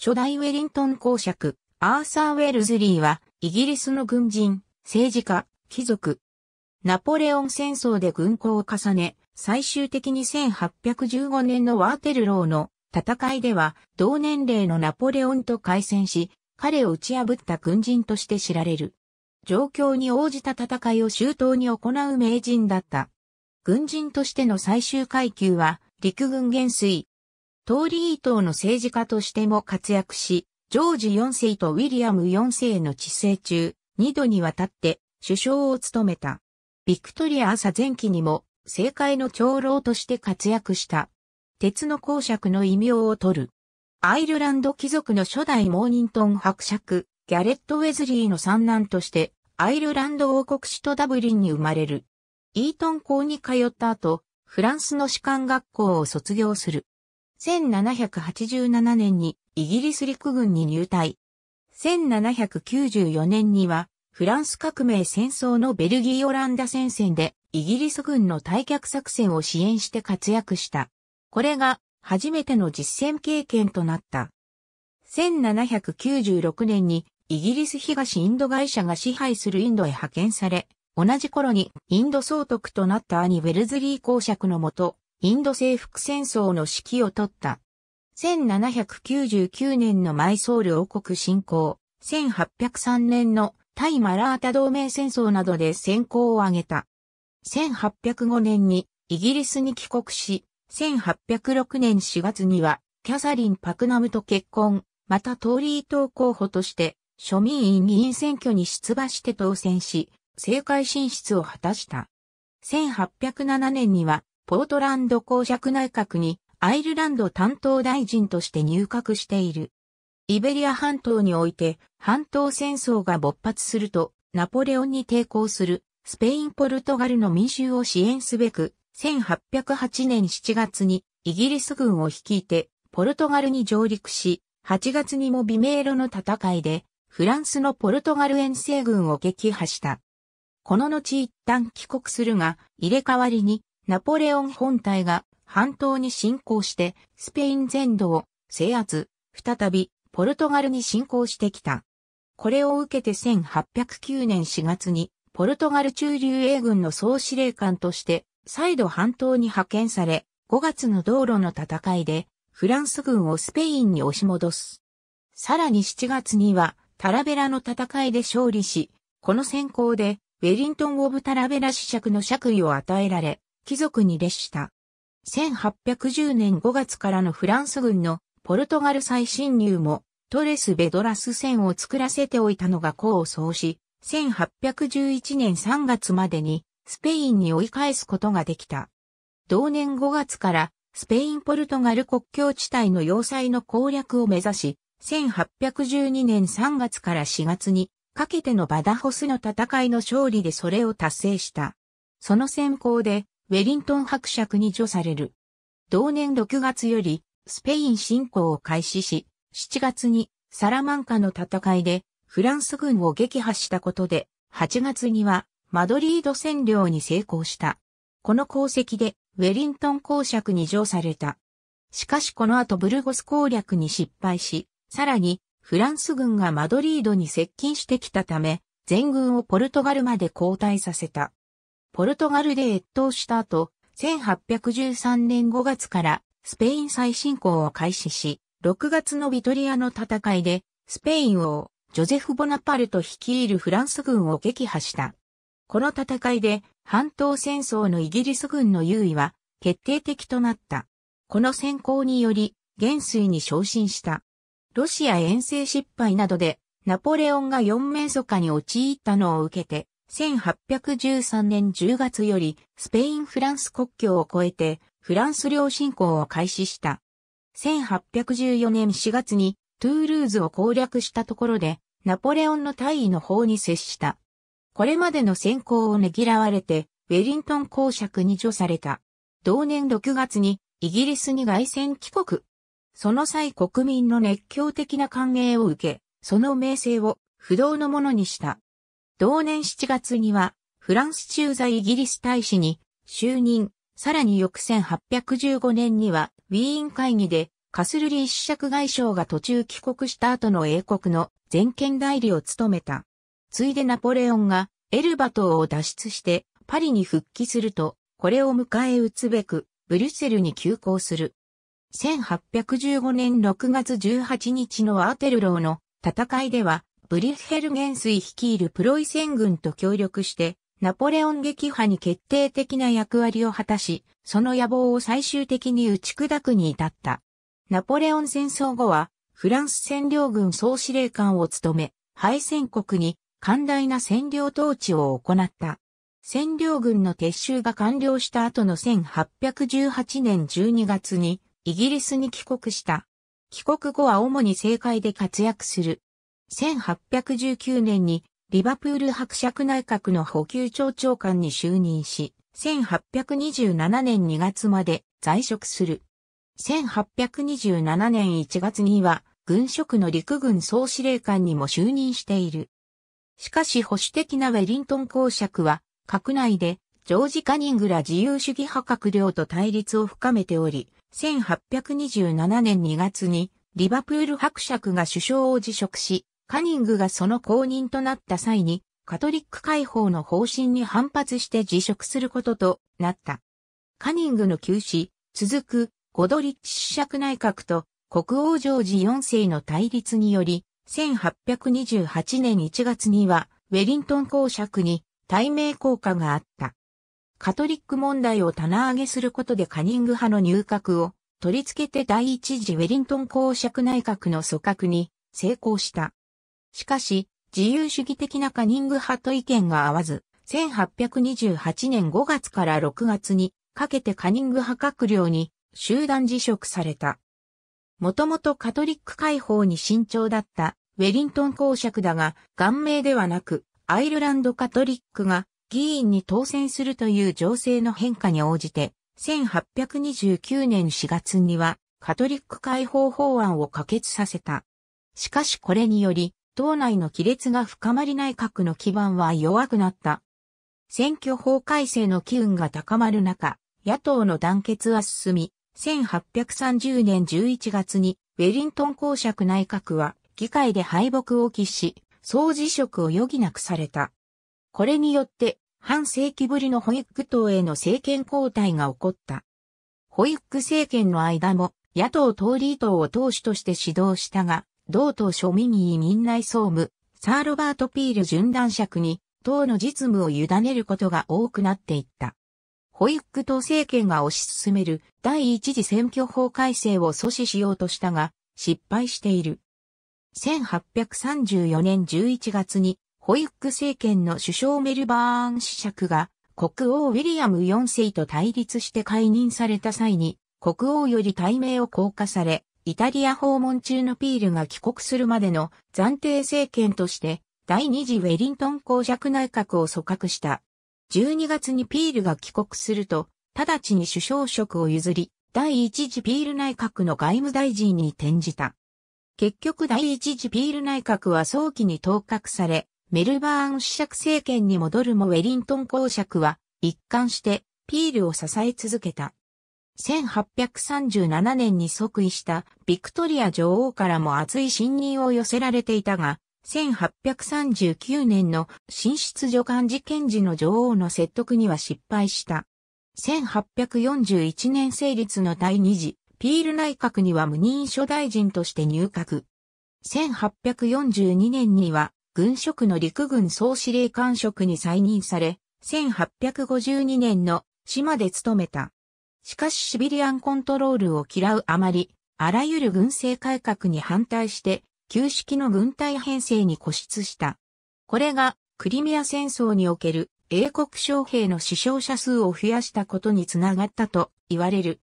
初代ウェリントン公爵、アーサー・ウェルズリーは、イギリスの軍人、政治家、貴族。ナポレオン戦争で軍功を重ね、最終的に1815年のワーテルローの戦いでは、同年齢のナポレオンと開戦し、彼を打ち破った軍人として知られる。状況に応じた戦いを周到に行う名人だった。軍人としての最終階級は、陸軍元帥、トーリー党の政治家としても活躍し、ジョージ4世とウィリアム4世の治世中、2度にわたって首相を務めた。ビクトリア朝前期にも政界の長老として活躍した。鉄の公爵の異名を取る。アイルランド貴族の初代モーニントン伯爵、ギャレット・ウェズリーの三男として、アイルランド王国首都ダブリンに生まれる。イートン校に通った後、フランスの士官学校を卒業する。1787年にイギリス陸軍に入隊。1794年にはフランス革命戦争のベルギー・オランダ戦線でイギリス軍の退却作戦を支援して活躍した。これが初めての実戦経験となった。1796年にイギリス東インド会社が支配するインドへ派遣され、同じ頃にインド総督となった兄ウェルズリー公爵のもと、インド征服戦争の指揮を取った。1799年のマイソール王国侵攻、1803年の対マラータ同盟戦争などで戦功を挙げた。1805年にイギリスに帰国し、1806年4月にはキャサリン・パクナムと結婚、またトーリー党候補として庶民院議員選挙に出馬して当選し、政界進出を果たした。1807年にはポートランド公爵内閣にアイルランド担当大臣として入閣している。イベリア半島において、半島戦争が勃発すると、ナポレオンに抵抗する、スペイン・ポルトガルの民衆を支援すべく、1808年7月にイギリス軍を率いて、ポルトガルに上陸し、8月にもビメーロの戦いで、フランスのポルトガル遠征軍を撃破した。この後一旦帰国するが、入れ替わりにナポレオン本体が半島に侵攻してスペイン全土を制圧、再びポルトガルに侵攻してきた。これを受けて1809年4月にポルトガル中流英軍の総司令官として再度半島に派遣され、5月の道路の戦いでフランス軍をスペインに押し戻す。さらに7月にはタラベラの戦いで勝利し、この戦功でウェリントン・オブ・タラベラ子爵の爵位を与えられ、貴族に列した。1810年5月からのフランス軍のポルトガル再侵入もトレス・ベドラス戦を作らせておいたのが功を奏し、1811年3月までにスペインに追い返すことができた。同年5月からスペイン・ポルトガル国境地帯の要塞の攻略を目指し、1812年3月から4月にかけてのバダホスの戦いの勝利でそれを達成した。その先行でウェリントン伯爵に除される。同年6月より、スペイン侵攻を開始し、7月にサラマンカの戦いでフランス軍を撃破したことで、8月にはマドリード占領に成功した。この功績でウェリントン公爵に譲された。しかしこの後ブルゴス攻略に失敗し、さらにフランス軍がマドリードに接近してきたため、全軍をポルトガルまで後退させた。ポルトガルで越冬した後、1813年5月からスペイン再侵攻を開始し、6月のビトリアの戦いで、スペイン王、ジョゼフ・ボナパルト率いるフランス軍を撃破した。この戦いで、半島戦争のイギリス軍の優位は、決定的となった。この戦功により、元帥に昇進した。ロシア遠征失敗などで、ナポレオンが四面楚歌に陥ったのを受けて、1813年10月よりスペイン・フランス国境を越えてフランス領侵攻を開始した。1814年4月にトゥールーズを攻略したところでナポレオンの大尉の方に接した。これまでの先行をねぎらわれてウェリントン公爵に除された。同年6月にイギリスに外戦帰国。その際国民の熱狂的な歓迎を受け、その名声を不動のものにした。同年7月には、フランス駐在イギリス大使に就任、さらに翌1815年には、ウィーン会議で、カスルリー子爵外相が途中帰国した後の英国の全権代理を務めた。ついでナポレオンがエルバ島を脱出してパリに復帰すると、これを迎え撃つべく、ブリュッセルに急行する。1815年6月18日のアーテルローの戦いでは、ブリュッヘル元帥率いるプロイセン軍と協力して、ナポレオン撃破に決定的な役割を果たし、その野望を最終的に打ち砕くに至った。ナポレオン戦争後は、フランス占領軍総司令官を務め、敗戦国に寛大な占領統治を行った。占領軍の撤収が完了した後の1818年12月にイギリスに帰国した。帰国後は主に政界で活躍する1819年にリバプール伯爵内閣の補給庁長官に就任し、1827年2月まで在職する。1827年1月には軍職の陸軍総司令官にも就任している。しかし保守的なウェリントン公爵は、閣内でジョージ・カニングら自由主義派閣僚と対立を深めており、1827年2月にリバプール伯爵が首相を辞職し、カニングがその公認となった際に、カトリック解放の方針に反発して辞職することとなった。カニングの休止、続く、ゴドリッチ主爵内閣と国王ジョージ4世の対立により、1828年1月には、ウェリントン公爵に対名効果があった。カトリック問題を棚上げすることでカニング派の入閣を取り付けて第一次ウェリントン公爵内閣の組閣に成功した。しかし、自由主義的なカニング派と意見が合わず、1828年5月から6月にかけてカニング派閣僚に集団辞職された。もともとカトリック解放に慎重だったウェリントン公爵だが、顔名ではなく、アイルランドカトリックが議員に当選するという情勢の変化に応じて、1829年4月にはカトリック解放法案を可決させた。しかしこれにより、党内の亀裂が深まり内閣の基盤は弱くなった。選挙法改正の機運が高まる中、野党の団結は進み、1830年11月にウェリントン公爵内閣は議会で敗北を喫し、総辞職を余儀なくされた。これによって、半世紀ぶりのホイック党への政権交代が起こった。ホイック政権の間も野党党り党を党首として指導したが、同党庶民議民内総務、サー・ロバート・ピール準男爵に、党の実務を委ねることが多くなっていった。ホイック党政権が推し進める第一次選挙法改正を阻止しようとしたが、失敗している。1834年11月に、ホイック政権の首相メルバーン子爵が、国王ウィリアム4世と対立して解任された際に、国王より大名を降下され、イタリア訪問中のピールが帰国するまでの暫定政権として第二次ウェリントン公爵内閣を組閣した。12月にピールが帰国すると、直ちに首相職を譲り、第一次ピール内閣の外務大臣に転じた。結局第一次ピール内閣は早期に当閣され、メルバーン主爵政権に戻るもウェリントン公爵は一貫してピールを支え続けた。1837年に即位したビクトリア女王からも熱い信任を寄せられていたが、1839年の新出女官事件時の女王の説得には失敗した。1841年成立の第2次ピール内閣には無任所大臣として入閣。1842年には軍職の陸軍総司令官職に再任され、1852年の島で務めた。しかしシビリアンコントロールを嫌うあまり、あらゆる軍政改革に反対して、旧式の軍隊編成に固執した。これが、クリミア戦争における英国将兵の死傷者数を増やしたことにつながったと言われる。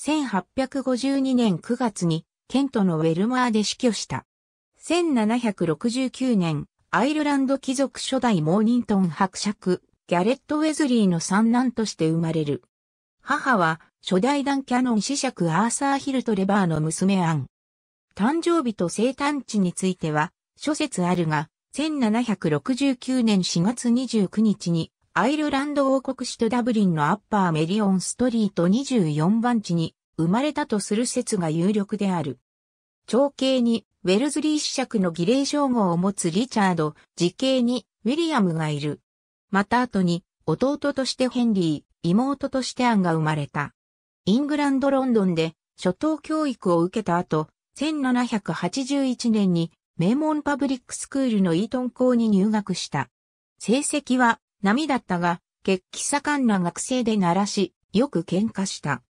1852年9月に、ケントのウェルマーで死去した。1769年、アイルランド貴族初代モーニントン伯爵、ギャレット・ウェズリーの三男として生まれる。母は初代ダンキャノン子爵アーサー・ヒルト・レバーの娘アン。誕生日と生誕地については諸説あるが、1769年4月29日にアイルランド王国首都ダブリンのアッパーメリオンストリート24番地に生まれたとする説が有力である。長兄にウェルズリー子爵の儀礼称号を持つリチャード、時兄にウィリアムがいる。また後に弟としてヘンリー。妹としてアンが生まれた。イングランド・ロンドンで初等教育を受けた後、1781年に名門パブリックスクールのイートン校に入学した。成績は波だったが、血気盛んな学生で鳴らし、よく喧嘩した。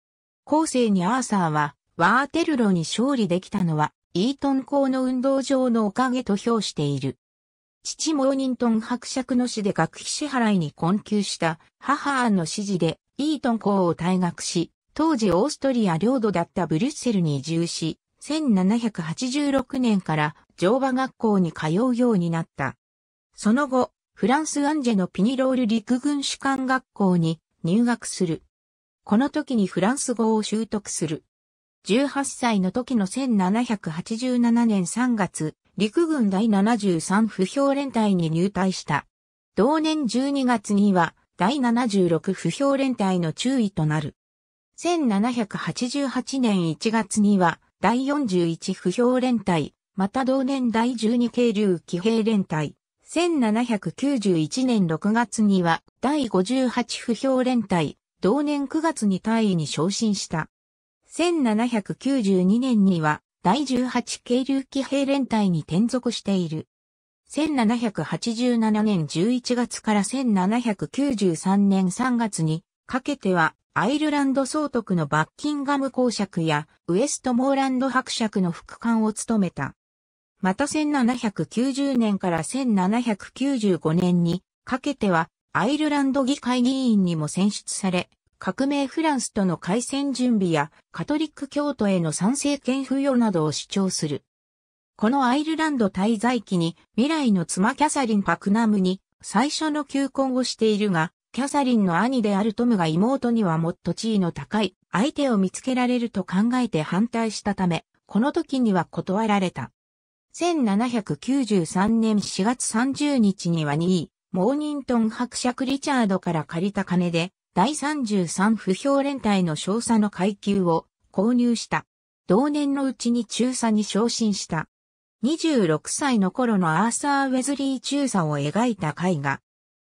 後世にアーサーは、ワーテルロに勝利できたのは、イートン校の運動場のおかげと評している。父モーニントン伯爵の死で学費支払いに困窮した母アンの指示でイートン校を退学し、当時オーストリア領土だったブリュッセルに移住し、1786年から乗馬学校に通うようになった。その後、フランスアンジェのピニロール陸軍士官学校に入学する。この時にフランス語を習得する。18歳の時の1787年3月、陸軍第73不評連隊に入隊した。同年12月には第76不評連隊の注意となる。1788年1月には第41不評連隊、また同年第12軽流騎兵連隊。1791年6月には第58不評連隊、同年9月に大尉に昇進した。1792年には第18軽流騎兵連隊に転属している。1787年11月から1793年3月にかけてはアイルランド総督のバッキンガム公爵やウエストモーランド伯爵の副官を務めた。また1790年から1795年にかけてはアイルランド議会議員にも選出され、革命フランスとの開戦準備やカトリック教徒への賛成権付与などを主張する。このアイルランド滞在期に未来の妻キャサリン・パクナムに最初の求婚をしているが、キャサリンの兄であるトムが妹にはもっと地位の高い相手を見つけられると考えて反対したため、この時には断られた。1793年4月30日には2位、モーニントン伯爵リチャードから借りた金で、第33不評連隊の少佐の階級を購入した。同年のうちに中佐に昇進した。26歳の頃のアーサー・ウェズリー中佐を描いた絵画。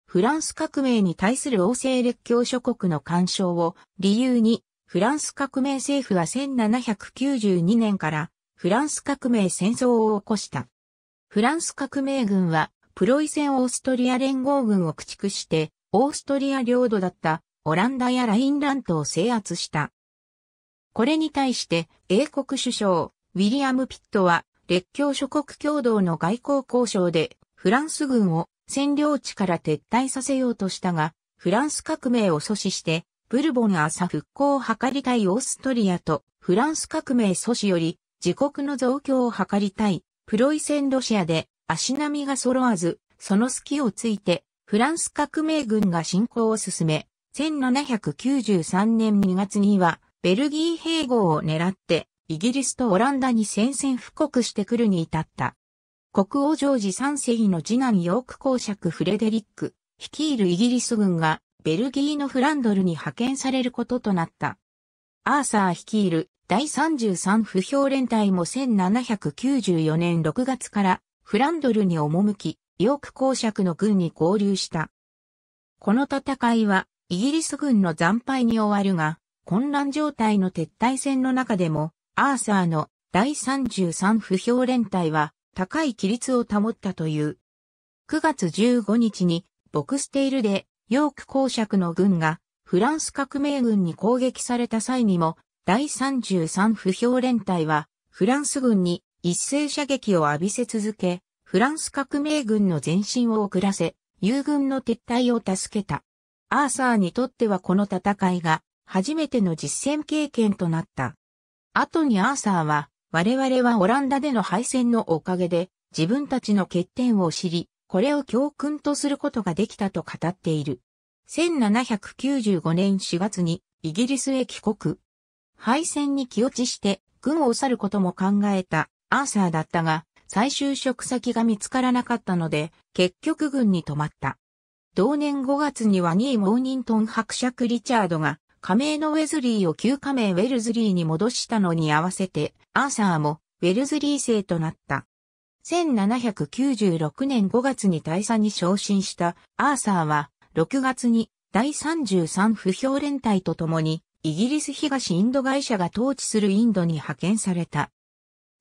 フランス革命に対する王政列強諸国の干渉を理由に、フランス革命政府は1792年からフランス革命戦争を起こした。フランス革命軍はプロイセン・オーストリア連合軍を駆逐してオーストリア領土だったオランダやラインラントを制圧した。これに対して英国首相ウィリアム・ピットは列強諸国共同の外交交渉でフランス軍を占領地から撤退させようとしたが、フランス革命を阻止してブルボン朝復興を図りたいオーストリアとフランス革命阻止より自国の増強を図りたいプロイセンロシアで足並みが揃わず、その隙をついてフランス革命軍が侵攻を進め、1793年2月には、ベルギー併合を狙って、イギリスとオランダに宣戦布告してくるに至った。国王ジョージ三世の次男ヨーク公爵フレデリック、率いるイギリス軍が、ベルギーのフランドルに派遣されることとなった。アーサー率いる第33不評連隊も1794年6月からフランドルに赴き、ヨーク公爵の軍に合流した。この戦いは、イギリス軍の惨敗に終わるが、混乱状態の撤退戦の中でも、アーサーの第33不評連隊は高い規律を保ったという。9月15日にボクステールでヨーク公爵の軍がフランス革命軍に攻撃された際にも第33不評連隊はフランス軍に一斉射撃を浴びせ続けフランス革命軍の前進を遅らせ、友軍の撤退を助けた。アーサーにとってはこの戦いが初めての実戦経験となった。後にアーサーは、我々はオランダでの敗戦のおかげで自分たちの欠点を知り、これを教訓とすることができたと語っている。1795年4月にイギリスへ帰国。敗戦に気落ちして軍を去ることも考えたアーサーだったが、再就職先が見つからなかったので、結局軍に泊まった。同年5月には2位モーニントン伯爵リチャードが、加盟のウェズリーを旧加盟ウェルズリーに戻したのに合わせて、アーサーもウェルズリー制となった。1796年5月に大佐に昇進したアーサーは、6月に第33不評連隊と共に、イギリス東インド会社が統治するインドに派遣された。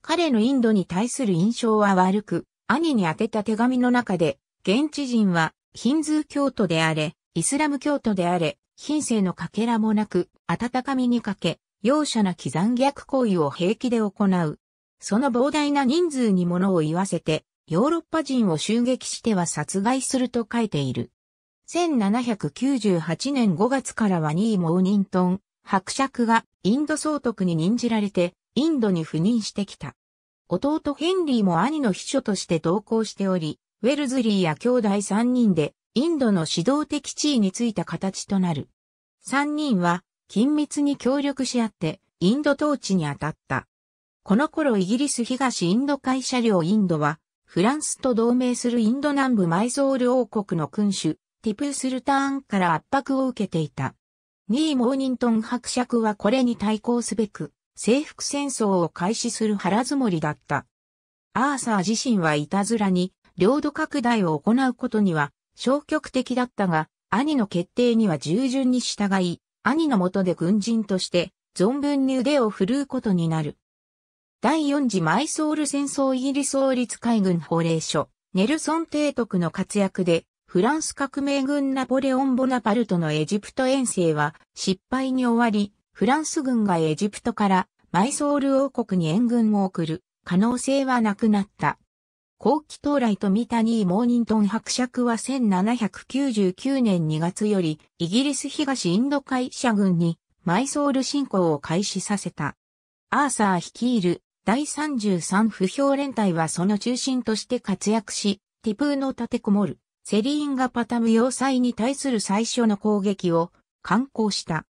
彼のインドに対する印象は悪く、兄に宛てた手紙の中で、現地人はヒンズー教徒であれ、イスラム教徒であれ、品性のかけらもなく、温かみにかけ、容赦な刻残虐行為を平気で行う。その膨大な人数に物を言わせて、ヨーロッパ人を襲撃しては殺害すると書いている。1798年5月からはニー・モーニントン、伯爵がインド総督に任じられて、インドに赴任してきた。弟ヘンリーも兄の秘書として同行しており、ウェルズリーや兄弟3人でインドの指導的地位についた形となる。3人は緊密に協力し合ってインド統治に当たった。この頃イギリス東インド会社領インドはフランスと同盟するインド南部マイソール王国の君主ティプースルターンから圧迫を受けていた。ニー・モーニントン伯爵はこれに対抗すべく征服戦争を開始する腹積もりだった。アーサー自身はいたずらに領土拡大を行うことには消極的だったが、兄の決定には従順に従い、兄のもとで軍人として存分に腕を振るうことになる。第四次マイソール戦争イギリス王立海軍法令書、ネルソン提督の活躍で、フランス革命軍ナポレオン・ボナパルトのエジプト遠征は失敗に終わり、フランス軍がエジプトからマイソール王国に援軍を送る可能性はなくなった。後期到来と見たニー・モーニントン伯爵は1799年2月よりイギリス東インド会社軍にマイソール侵攻を開始させた。アーサー率いる第33不評連隊はその中心として活躍し、ティプーの立てこもるセリーンがパタム要塞に対する最初の攻撃を観光した。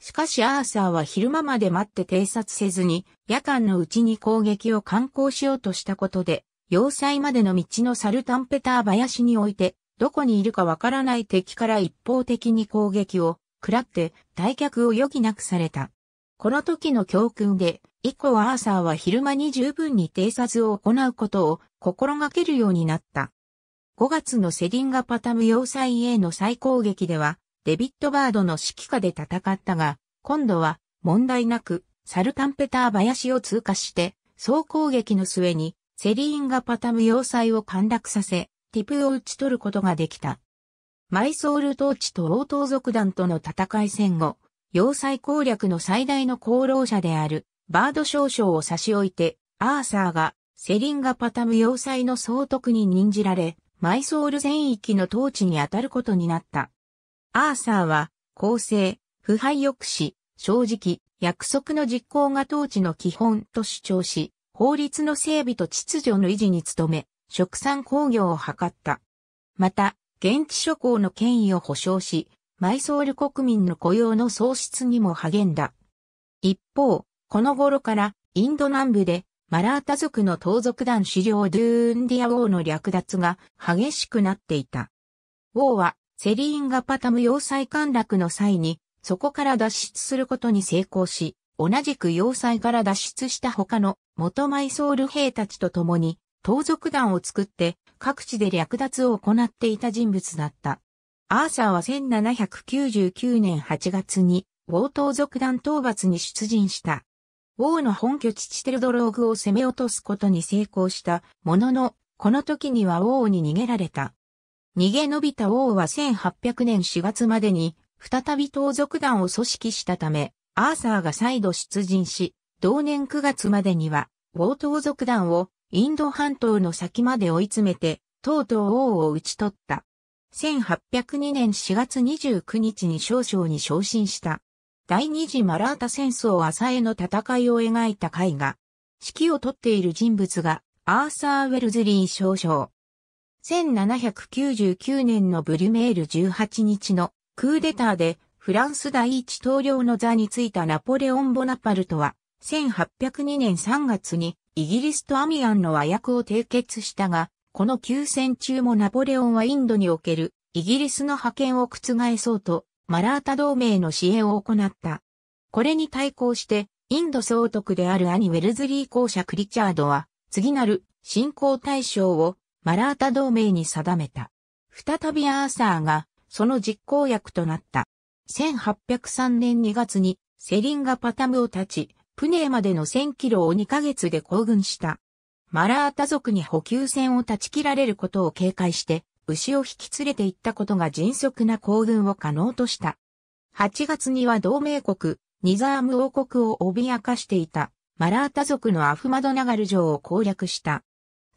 しかしアーサーは昼間まで待って偵察せずに、夜間のうちに攻撃を観光しようとしたことで、要塞までの道のサルタンペター林において、どこにいるかわからない敵から一方的に攻撃を食らって退却を余儀なくされた。この時の教訓で、以降アーサーは昼間に十分に偵察を行うことを心がけるようになった。5月のセディンガパタム要塞への再攻撃では、デビッド・バードの指揮下で戦ったが、今度は問題なくサルタンペター林を通過して、総攻撃の末にセリーンがパタム要塞を陥落させ、ティプを打ち取ることができた。マイソール統治と王盗族団との戦い戦後、要塞攻略の最大の功労者であるバード少将を差し置いて、アーサーがセリンガパタム要塞の総督に任じられ、マイソール全域の統治に当たることになった。アーサーは、公正、腐敗抑止、正直、約束の実行が統治の基本と主張し、法律の整備と秩序の維持に努め、殖産工業を図った。また、現地諸侯の権威を保障し、マイソール国民の雇用の創出にも励んだ。一方、この頃からインド南部でマラータ族の盗賊団狩猟ドゥーンディア王の略奪が激しくなっていた。王はセリーンガパタム要塞陥落の際に、そこから脱出することに成功し、同じく要塞から脱出した他の元マイソール兵たちと共に、盗賊団を作って各地で略奪を行っていた人物だった。アーサーは1799年8月に、王盗賊団討伐に出陣した。王の本拠地チテルドローグを攻め落とすことに成功したものの、この時には王に逃げられた。逃げ延びた王は1800年4月までに、再び盗賊団を組織したため、アーサーが再度出陣し、同年9月までには、王盗賊団をインド半島の先まで追い詰めて、とうとう王を討ち取った。1802年4月29日に少将に昇進した。第二次マラータ戦争朝への戦いを描いた絵画。指揮を取っている人物がアーサー・ウェルズリー少将。1799年のブリュメール18日のクーデターでフランス第一統領の座についたナポレオン・ボナパルトは1802年3月にイギリスとアミアンの和訳を締結したが、この休戦中もナポレオンはインドにおけるイギリスの覇権を覆そうとマラータ同盟の支援を行った。これに対抗して、インド総督である兄ウェルズリー公社クリチャードは、次なる信仰対象をマラータ同盟に定めた。再びアーサーがその実行役となった。1803年2月にセリンガパタムを立ち、プネーまでの1000キロを2ヶ月で行軍した。マラータ族に補給船を断ち切られることを警戒して、牛を引き連れて行ったことが迅速な行軍を可能とした。8月には同盟国、ニザーム王国を脅かしていた、マラータ族のアフマドナガル城を攻略した。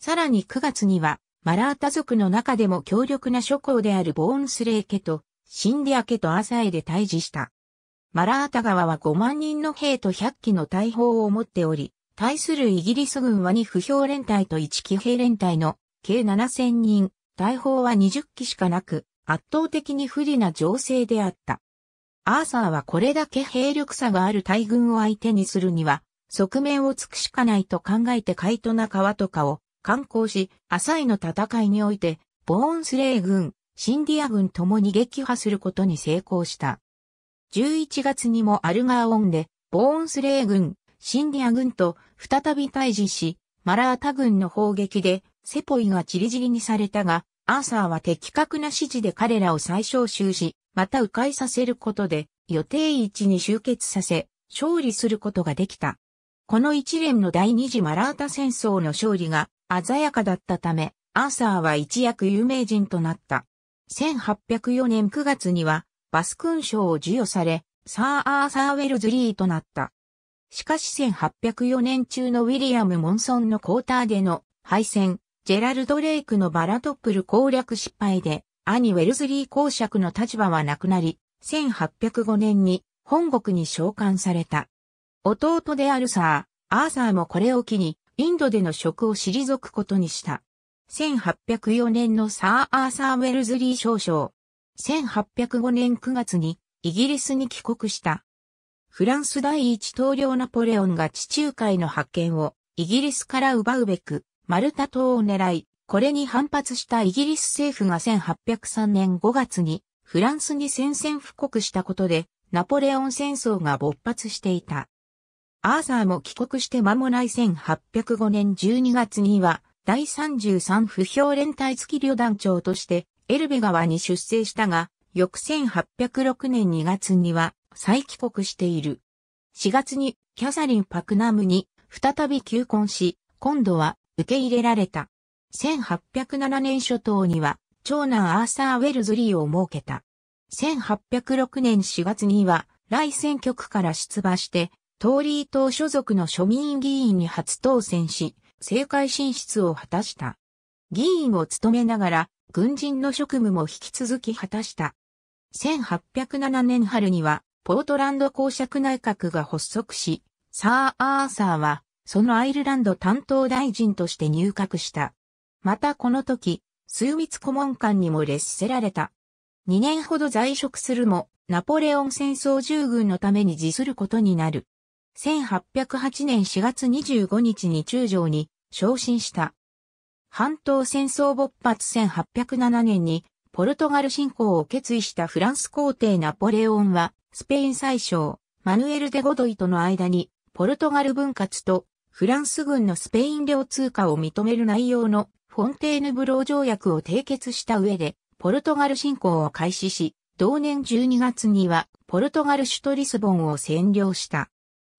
さらに9月には、マラータ族の中でも強力な諸侯であるボーンスレー家と、シンディア家とアサエで対峙した。マラータ川は5万人の兵と100機の大砲を持っており、対するイギリス軍は2不評連隊と1騎兵連隊の計7000人、大砲は20機しかなく、圧倒的に不利な情勢であった。アーサーはこれだけ兵力差がある大軍を相手にするには、側面を尽くしかないと考えてカイトナ川とかを観光し、浅イの戦いにおいて、ボーンスレイ軍、シンディア軍ともに撃破することに成功した。11月にもアルガーオンで、ボーンスレイ軍、シンディア軍と再び対峙し、マラータ軍の砲撃で、セポイがチリジリにされたが、アーサーは的確な指示で彼らを再招集し、また迂回させることで、予定位置に集結させ、勝利することができた。この一連の第二次マラータ戦争の勝利が、鮮やかだったため、アーサーは一躍有名人となった。1804年9月には、バス勲章を授与され、サー・アーサー・ウェルズリーとなった。しかし1804年中のウィリアム・モンソンのクォーターでの敗戦、ジェラルド・レイクのバラトップル攻略失敗で、兄・ウェルズリー公爵の立場はなくなり、1805年に本国に召喚された。弟であるサー、アーサーもこれを機に、インドでの職を退くことにした。1804年のサー・アーサー・ウェルズリー少将。1805年9月にイギリスに帰国した。フランス第一統領ナポレオンが地中海の発見をイギリスから奪うべく、マルタ島を狙い、これに反発したイギリス政府が1803年5月にフランスに宣戦布告したことで、ナポレオン戦争が勃発していた。アーサーも帰国して間もない1805年12月には、第33不評連隊付き旅団長として、エルベ川に出征したが、翌1806年2月には、再帰国している。4月に、キャサリン・パクナムに、再び求婚し、今度は、受け入れられた。1807年初頭には、長男アーサー・ウェルズリーを設けた。1806年4月には、来選挙区から出馬して、リー党所属の庶民議員に初当選し、政界進出を果たした。議員を務めながら、軍人の職務も引き続き果たした。1807年春には、ポートランド公爵内閣が発足し、サー・アーサーは、そのアイルランド担当大臣として入閣した。またこの時、枢密顧問官にも列せられた。2年ほど在職するも、ナポレオン戦争従軍のために辞することになる。1808年4月25日に中将に昇進した。半島戦争勃発1807年にポルトガル侵攻を決意したフランス皇帝ナポレオンはスペイン宰相マヌエル・デ・ゴドイとの間にポルトガル分割とフランス軍のスペイン領通貨を認める内容のフォンテーヌブロー条約を締結した上でポルトガル侵攻を開始し同年12月にはポルトガル首都リスボンを占領した。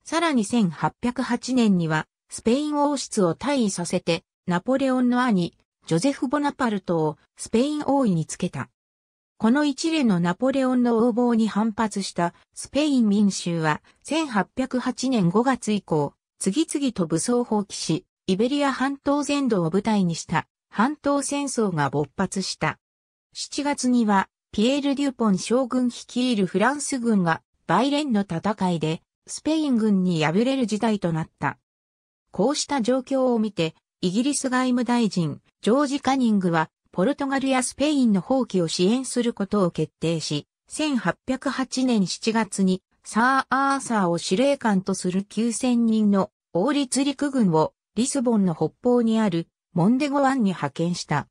さらに1808年には、スペイン王室を退位させて、ナポレオンの兄、ジョゼフ・ボナパルトをスペイン王位につけた。この一連のナポレオンの横暴に反発したスペイン民衆は1808年5月以降、次々と武装放棄し、イベリア半島全土を舞台にした半島戦争が勃発した。7月にはピエール・デュポン将軍率いるフランス軍がバイレンの戦いでスペイン軍に敗れる事態となった。こうした状況を見て、イギリス外務大臣、ジョージ・カニングは、ポルトガルやスペインの放棄を支援することを決定し、1808年7月に、サー・アーサーを司令官とする9000人の王立陸軍をリスボンの北方にあるモンデゴ湾に派遣した。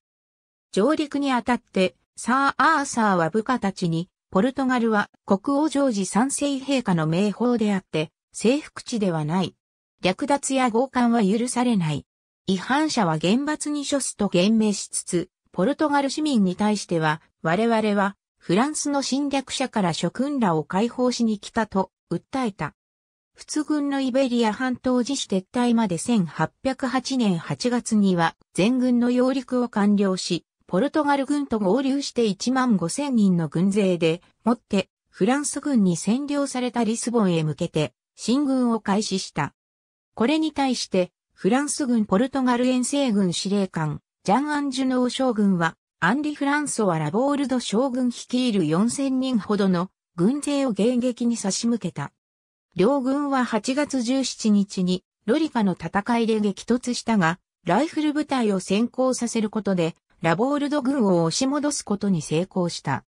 上陸にあたって、サー・アーサーは部下たちにポルトガルは国王ジョージ三世陛下の名宝であって、征服地ではない。略奪や強姦は許されない。違反者は厳罰に処すと言明しつつ、ポルトガル市民に対しては、我々はフランスの侵略者から諸君らを解放しに来たと訴えた。仏軍のイベリア半島自主撤退まで1808年8月には全軍の揚陸を完了し、ポルトガル軍と合流して1万5千人の軍勢で、もって、フランス軍に占領されたリスボンへ向けて、進軍を開始した。これに対して、フランス軍ポルトガル遠征軍司令官、ジャン・アンジュノー将軍は、アンリ・フランソワ・ラボールド将軍率いる4000人ほどの軍勢を迎撃に差し向けた。両軍は8月17日にロリカの戦いで激突したが、ライフル部隊を先行させることでラボールド軍を押し戻すことに成功した。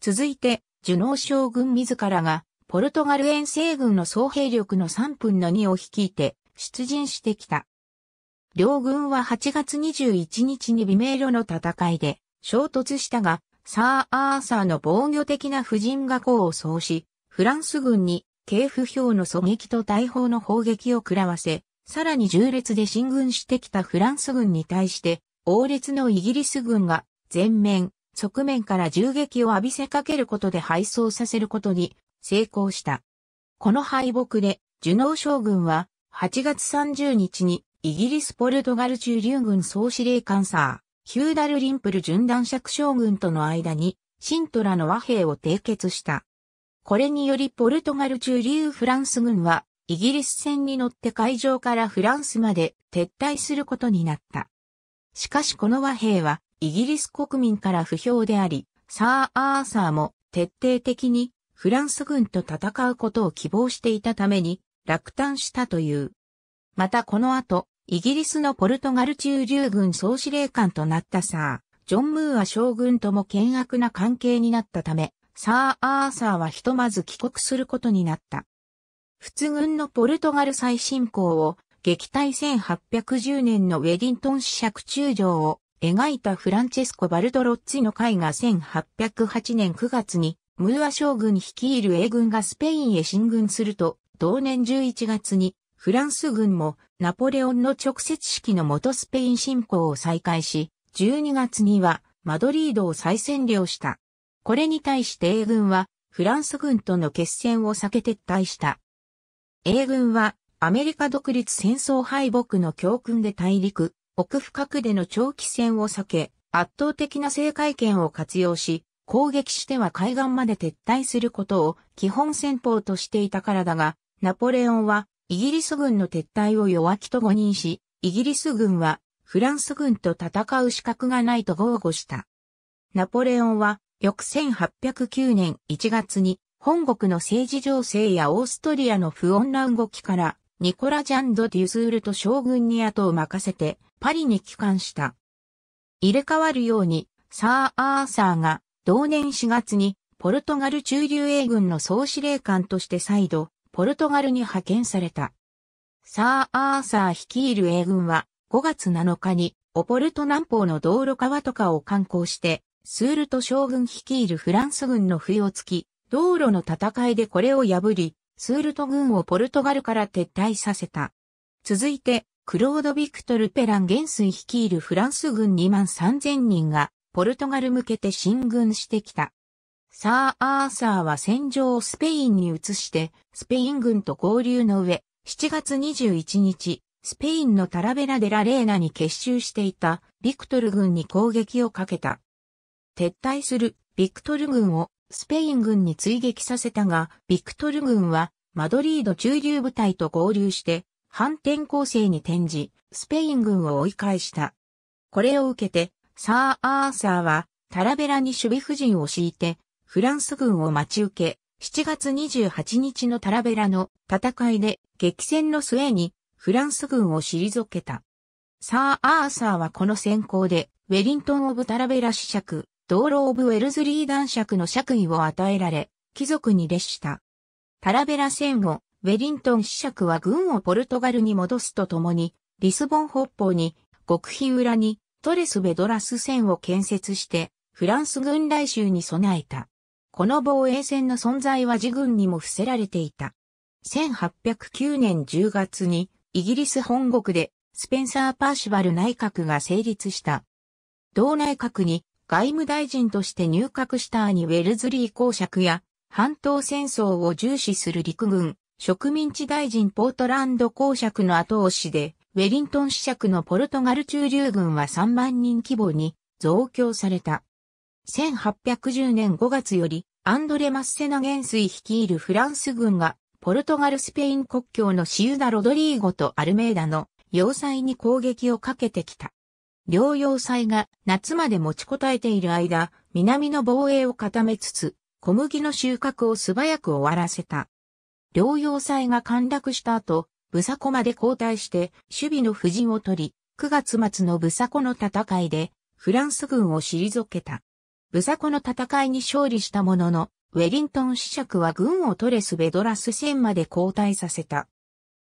続いて、ジュノー将軍自らが、ポルトガル遠征軍の総兵力の3分の2を率いて、出陣してきた。両軍は8月21日にビメ路ロの戦いで衝突したが、サー・アーサーの防御的な婦人が功を奏し、フランス軍に警府表の狙撃と大砲の砲撃を食らわせ、さらに重列で進軍してきたフランス軍に対して、王列のイギリス軍が全面、側面から銃撃を浴びせかけることで敗走させることに成功した。この敗北で、ジュノー将軍は8月30日にイギリスポルトガル駐留軍総司令官サー、ヒューダル・リンプル巡弾爵将軍との間にシントラの和平を締結した。これによりポルトガル駐留フランス軍はイギリス船に乗って海上からフランスまで撤退することになった。しかしこの和平はイギリス国民から不評であり、サー・アーサーも徹底的にフランス軍と戦うことを希望していたために落胆したという。またこの後、イギリスのポルトガル中流軍総司令官となったサー、ジョン・ムーア将軍とも険悪な関係になったため、サー・アーサーはひとまず帰国することになった。仏軍のポルトガル再侵攻を撃退1810年のウェディントン子爵中将を描いたフランチェスコ・バルドロッツィの絵画1808年9月に、ムーア将軍率いる英軍がスペインへ進軍すると、同年11月に、フランス軍もナポレオンの直接指揮の元スペイン侵攻を再開し、12月にはマドリードを再占領した。これに対して英軍はフランス軍との決戦を避け撤退した。英軍はアメリカ独立戦争敗北の教訓で大陸、奥深くでの長期戦を避け、圧倒的な政界権を活用し、攻撃しては海岸まで撤退することを基本戦法としていたからだが、ナポレオンはイギリス軍の撤退を弱気と誤認し、イギリス軍はフランス軍と戦う資格がないと豪語した。ナポレオンは翌1809年1月に本国の政治情勢やオーストリアの不穏な動きからニコラ・ジャンド・デュスールと将軍に後を任せて、パリに帰還した。入れ替わるように、サー・アーサーが、同年4月に、ポルトガル中流英軍の総司令官として再度、ポルトガルに派遣された。サー・アーサー率いる英軍は、5月7日に、オポルト南方の道路川とかを観光して、スールと将軍率いるフランス軍の笛をつき、道路の戦いでこれを破り、スールト軍をポルトガルから撤退させた。続いて、クロード・ビクトル・ペラン元帥率いるフランス軍2万3000人が、ポルトガル向けて進軍してきた。サー・アーサーは戦場をスペインに移して、スペイン軍と合流の上、7月21日、スペインのタラベラ・デラ・レーナに結集していたビクトル軍に攻撃をかけた。撤退するビクトル軍をスペイン軍に追撃させたが、ビクトル軍はマドリード中流部隊と合流して反転攻勢に転じ、スペイン軍を追い返した。これを受けて、サー・アーサーはタラベラに守備婦人を敷いて、フランス軍を待ち受け、7月28日のタラベラの戦いで激戦の末にフランス軍を退けた。サー・アーサーはこの戦功でウェリントン・オブ・タラベラ試着、道路オブウェルズリー男爵の爵位を与えられ、貴族に列した。タラベラ戦後、ウェリントン子爵は軍をポルトガルに戻すとともに、リスボン北方に、極秘裏に、トレスベドラス戦を建設して、フランス軍来襲に備えた。この防衛戦の存在は自軍にも伏せられていた。1809年10月に、イギリス本国で、スペンサー・パーシバル内閣が成立した。同内閣に、外務大臣として入閣した兄ウェルズリー公爵や、半島戦争を重視する陸軍、植民地大臣ポートランド公爵の後押しで、ウェリントン子爵のポルトガル駐留軍は3万人規模に増強された。1810年5月より、アンドレ・マッセナ元帥率いるフランス軍が、ポルトガル・スペイン国境のシウダ・ロドリーゴとアルメーダの要塞に攻撃をかけてきた。両洋祭が夏まで持ちこたえている間、南の防衛を固めつつ、小麦の収穫を素早く終わらせた。両洋祭が陥落した後、ブサコまで交代して守備の布陣を取り、9月末のブサコの戦いでフランス軍を退けた。ブサコの戦いに勝利したものの、ウェリントン子爵は軍をトレス・ベドラス戦まで交代させた。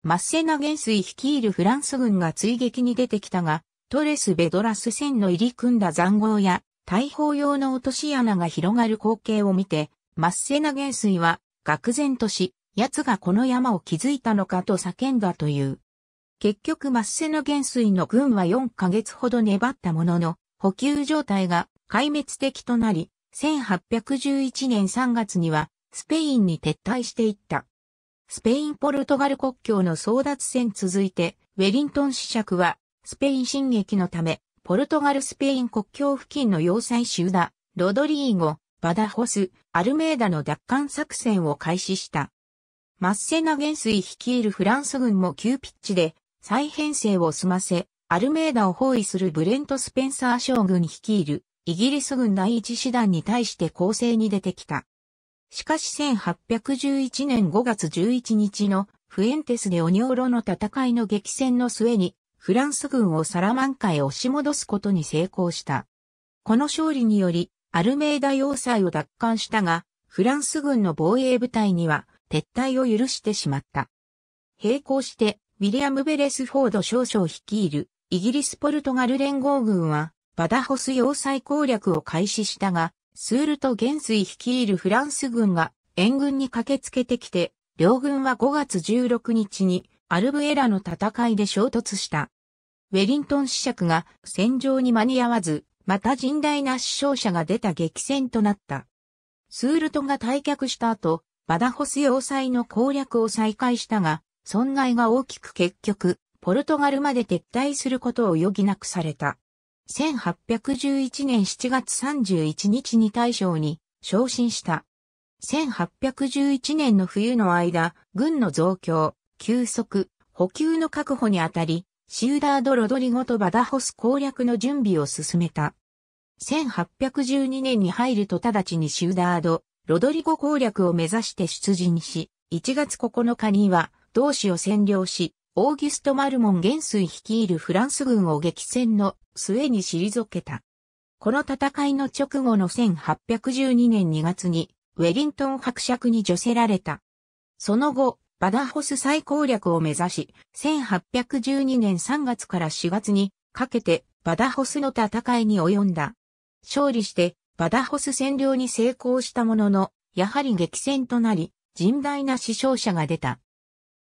マッセナ元帥率いるフランス軍が追撃に出てきたが、トレス・ベドラス線の入り組んだ残壕や、大砲用の落とし穴が広がる光景を見て、マッセナ元帥は、愕然とし、奴がこの山を築いたのかと叫んだという。結局マッセナ元帥の軍は4ヶ月ほど粘ったものの、補給状態が壊滅的となり、1811年3月には、スペインに撤退していった。スペイン・ポルトガル国境の争奪戦続いて、ウェリントン子爵はスペイン進撃のため、ポルトガルスペイン国境付近の要塞集団、ロドリーゴ、バダホス、アルメーダの奪還作戦を開始した。マッセナ元帥率いるフランス軍も急ピッチで再編成を済ませ、アルメーダを包囲するブレント・スペンサー将軍率いるイギリス軍第一師団に対して攻勢に出てきた。しかし1811年5月11日のフエンテスでオニオロの戦いの激戦の末にフランス軍をサラマンカへ押し戻すことに成功した。この勝利により、アルメイダ要塞を奪還したが、フランス軍の防衛部隊には撤退を許してしまった。並行して、ウィリアム・ベレスフォード少将率いるイギリス・ポルトガル連合軍は、バダホス要塞攻略を開始したが、スールと元帥率いるフランス軍が援軍に駆けつけてきて、両軍は5月16日にアルブエラの戦いで衝突した。ウェリントン子爵が戦場に間に合わず、また甚大な死傷者が出た激戦となった。スールトが退却した後、バダホス要塞の攻略を再開したが、損害が大きく結局、ポルトガルまで撤退することを余儀なくされた。1811年7月31日に大将に昇進した。1811年の冬の間、軍の増強、休息、補給の確保にあたり、シューダード・ロドリゴとバダホス攻略の準備を進めた。1812年に入ると直ちにシューダード、ロドリゴ攻略を目指して出陣し、1月9日には、同志を占領し、オーギュスト・マルモン元帥率いるフランス軍を激戦の末に退けた。この戦いの直後の1812年2月に、ウェリントン伯爵に除せられた。その後、バダホス再攻略を目指し、1812年3月から4月にかけてバダホスの戦いに及んだ。勝利してバダホス占領に成功したものの、やはり激戦となり、甚大な死傷者が出た。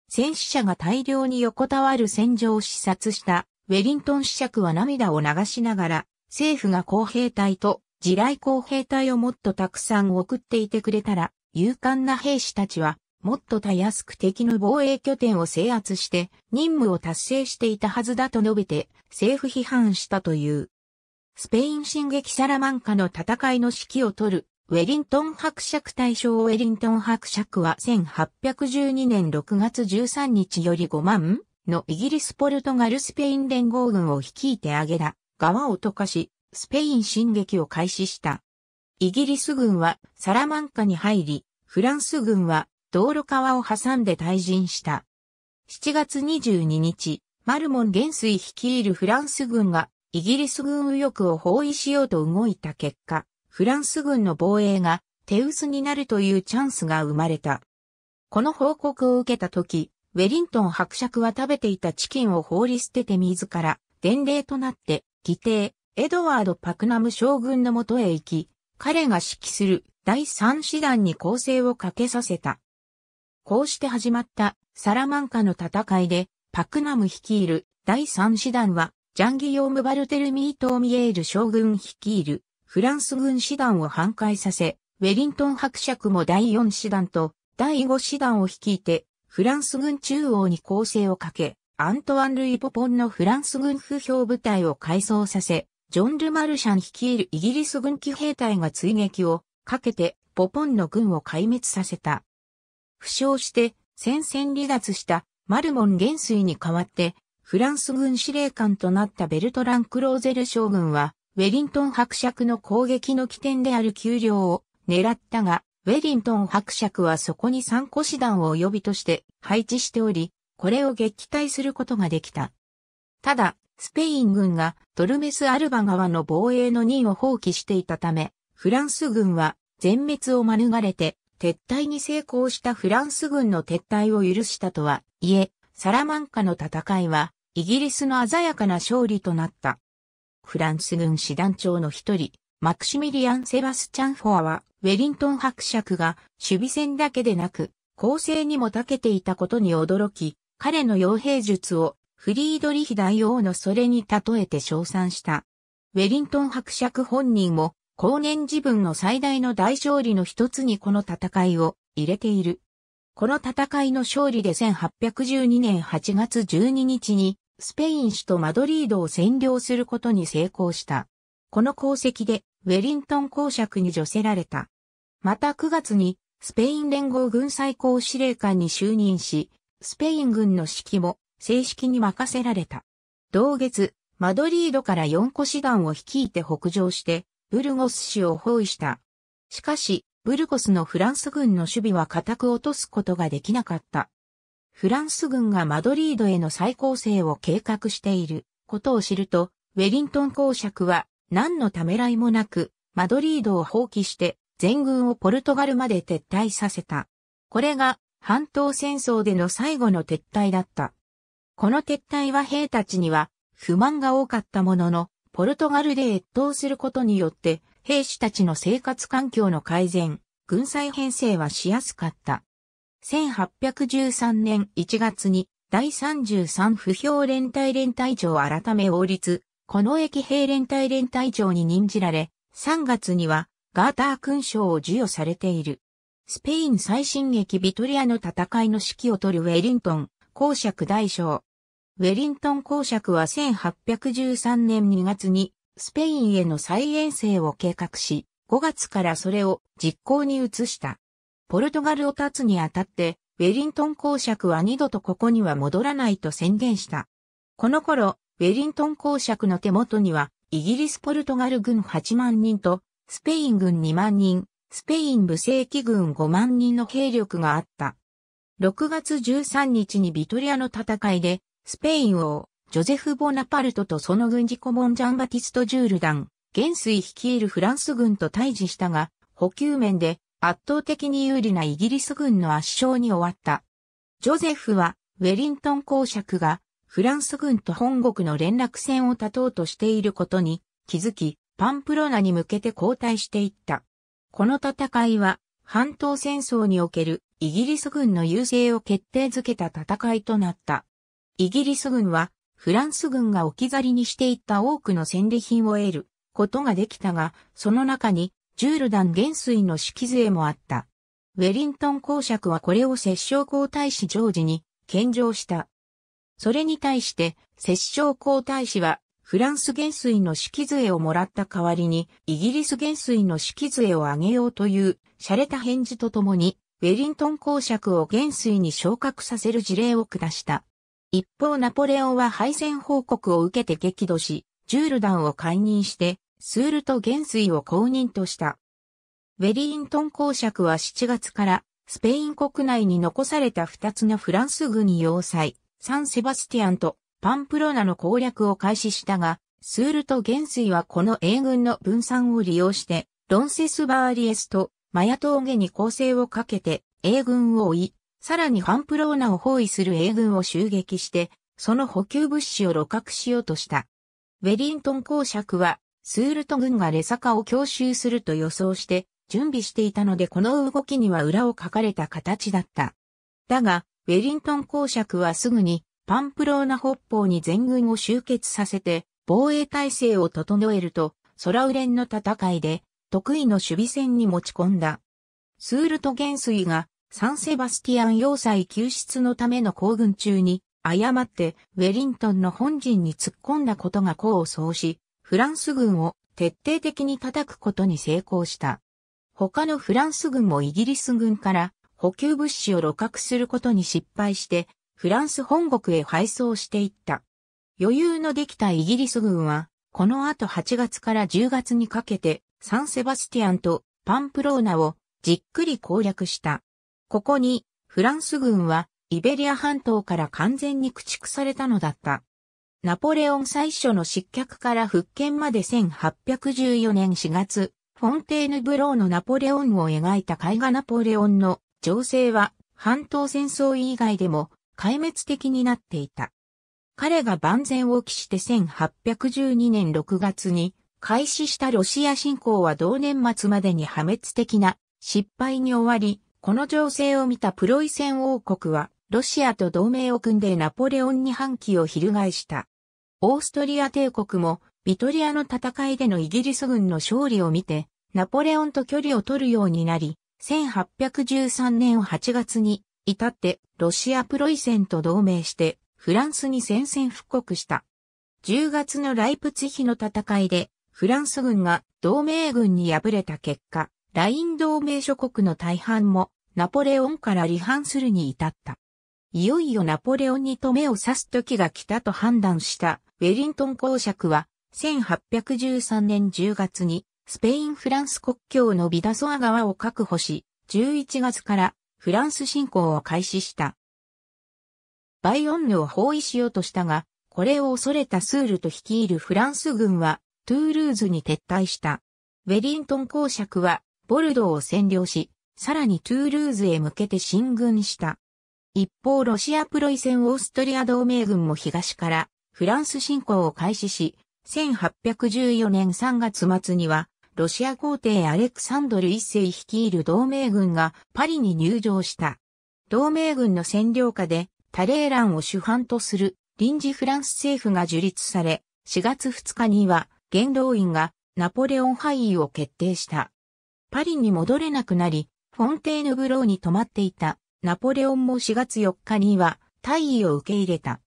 戦死者が大量に横たわる戦場を視察したウェリントン子爵は涙を流しながら、政府が公兵隊と地雷公兵隊をもっとたくさん送っていてくれたら、勇敢な兵士たちはもっとたやすく敵の防衛拠点を制圧して任務を達成していたはずだと述べて政府批判したという。スペイン進撃サラマンカの戦いの指揮を取るウェリントン伯爵大将ウェリントン伯爵は1812年6月13日より5万のイギリス・ポルトガル・スペイン連合軍を率いて挙げら、川を溶かし、スペイン進撃を開始した。イギリス軍はサラマンカに入り、フランス軍は道路川を挟んで退陣した。7月22日、マルモン元帥率いるフランス軍がイギリス軍右翼を包囲しようと動いた結果、フランス軍の防衛が手薄になるというチャンスが生まれた。この報告を受けた時、ウェリントン伯爵は食べていたチキンを放り捨てて自ら、伝令となって、義弟、エドワード・パクナム将軍のもとへ行き、彼が指揮する第三師団に攻勢をかけさせた。こうして始まったサラマンカの戦いで、パクナム率いる第3師団は、ジャンギヨーム・バルテルミート・ミエール将軍率いるフランス軍師団を反壊させ、ウェリントン伯爵も第4師団と第5師団を率いて、フランス軍中央に攻勢をかけ、アントワン・ルイ・ポポンのフランス軍不評部隊を改装させ、ジョン・ル・マルシャン率いるイギリス軍機兵隊が追撃をかけて、ポポンの軍を壊滅させた。負傷して戦線離脱したマルモン元帥に代わって、フランス軍司令官となったベルトラン・クローゼル将軍は、ウェリントン伯爵の攻撃の起点である丘陵を狙ったが、ウェリントン伯爵はそこに参個師団を予備として配置しており、これを撃退することができた。ただ、スペイン軍がドルメス・アルバ川の防衛の任を放棄していたため、フランス軍は全滅を免れて撤退に成功したフランス軍の撤退を許したとはいえ、サラマンカの戦いは、イギリスの鮮やかな勝利となった。フランス軍師団長の一人、マクシミリアン・セバスチャン・フォアは、ウェリントン伯爵が守備戦だけでなく、攻勢にも長けていたことに驚き、彼の傭兵術をフリードリヒ大王のそれに例えて称賛した。ウェリントン伯爵本人も後年自分の最大の大勝利の一つにこの戦いを入れている。この戦いの勝利で1812年8月12日にスペイン首都マドリードを占領することに成功した。この功績でウェリントン公爵に除せられた。また9月にスペイン連合軍最高司令官に就任し、スペイン軍の指揮も正式に任せられた。同月、マドリードから4個師団を率いて北上して、ブルゴス市を包囲した。しかし、ブルゴスのフランス軍の守備は固く落とすことができなかった。フランス軍がマドリードへの再攻勢を計画していることを知ると、ウェリントン公爵は何のためらいもなく、マドリードを放棄して全軍をポルトガルまで撤退させた。これが半島戦争での最後の撤退だった。この撤退は兵たちには不満が多かったものの、ポルトガルで越冬することによって、兵士たちの生活環境の改善、軍災編成はしやすかった。1813年1月に第33不評連隊連隊長改め王立、この駅兵連隊連隊長に任じられ、3月にはガーター勲章を授与されている。スペイン最新駅ビトリアの戦いの指揮を取るウェリントン、公爵大将、ウェリントン公爵は1813年2月にスペインへの再遠征を計画し、5月からそれを実行に移した。ポルトガルを立つにあたって、ウェリントン公爵は二度とここには戻らないと宣言した。この頃、ウェリントン公爵の手元には、イギリス・ポルトガル軍8万人と、スペイン軍2万人、スペイン武政機軍5万人の兵力があった。6月13日にビトリアの戦いで、スペイン王、ジョゼフ・ボナパルトとその軍事顧問ジャンバティスト・ジュールダン、元帥率いるフランス軍と対峙したが、補給面で圧倒的に有利なイギリス軍の圧勝に終わった。ジョゼフは、ウェリントン公爵が、フランス軍と本国の連絡線を断とうとしていることに気づき、パンプロナに向けて後退していった。この戦いは、半島戦争におけるイギリス軍の優勢を決定づけた戦いとなった。イギリス軍はフランス軍が置き去りにしていった多くの戦利品を得ることができたが、その中にジュールダン元帥の式杖もあった。ウェリントン公爵はこれを摂政皇太子ジョージに献上した。それに対して摂政皇太子はフランス元帥の式杖をもらった代わりに、イギリス元帥の式杖をあげようという、洒落た返事とともに、ウェリントン公爵を元帥に昇格させる事例を下した。一方ナポレオンは敗戦報告を受けて激怒し、ジュールダンを解任して、スールと元帥を公認とした。ウェリーントン公爵は7月からスペイン国内に残された2つのフランス軍に要塞、サンセバスティアンとパンプロナの攻略を開始したが、スールと元帥はこの英軍の分散を利用して、ロンセスバーリエスとマヤ峠に攻勢をかけて英軍を追い、さらにハンプローナを包囲する英軍を襲撃して、その補給物資を露獲しようとした。ウェリントン公爵は、スールト軍がレサカを強襲すると予想して、準備していたのでこの動きには裏を書かれた形だった。だが、ウェリントン公爵はすぐに、パンプローナ北方に全軍を集結させて、防衛体制を整えると、空ウレンの戦いで、得意の守備戦に持ち込んだ。スールト元帥がサンセバスティアン要塞救出のための行軍中に、誤ってウェリントンの本陣に突っ込んだことが功を奏し、フランス軍を徹底的に叩くことに成功した。他のフランス軍もイギリス軍から補給物資を露獲することに失敗して、フランス本国へ配送していった。余裕のできたイギリス軍は、この後8月から10月にかけて、サンセバスティアンとパンプローナをじっくり攻略した。ここに、フランス軍は、イベリア半島から完全に駆逐されたのだった。ナポレオン最初の失脚から復権まで1814年4月、フォンテーヌブローのナポレオンを描いた絵画ナポレオンの情勢は半島戦争以外でも壊滅的になっていた。彼が万全を期して1812年6月に開始したロシア侵攻は同年末までに破滅的な失敗に終わり、この情勢を見たプロイセン王国は、ロシアと同盟を組んでナポレオンに反旗を翻した。オーストリア帝国も、ビトリアの戦いでのイギリス軍の勝利を見て、ナポレオンと距離を取るようになり、1813年8月に、至って、ロシアプロイセンと同盟して、フランスに宣戦復刻した。10月のライプツヒの戦いで、フランス軍が同盟軍に敗れた結果、ライン同盟諸国の大半もナポレオンから離反するに至った。いよいよナポレオンに止めを刺す時が来たと判断したウェリントン公爵は1813年10月にスペイン・フランス国境のビダソア川を確保し、11月からフランス侵攻を開始した。バイオンヌを包囲しようとしたが、これを恐れたスールと率いるフランス軍はトゥールーズに撤退した。ウェリントン公爵はボルドーを占領し、さらにトゥールーズへ向けて進軍した。一方ロシアプロイセンオーストリア同盟軍も東からフランス侵攻を開始し、1814年3月末には、ロシア皇帝アレクサンドル一世率いる同盟軍がパリに入場した。同盟軍の占領下でタレーランを主犯とする臨時フランス政府が樹立され、4月2日には元老院がナポレオン敗位を決定した。パリに戻れなくなり、フォンテーヌブローに泊まっていたナポレオンも4月4日には退位を受け入れた。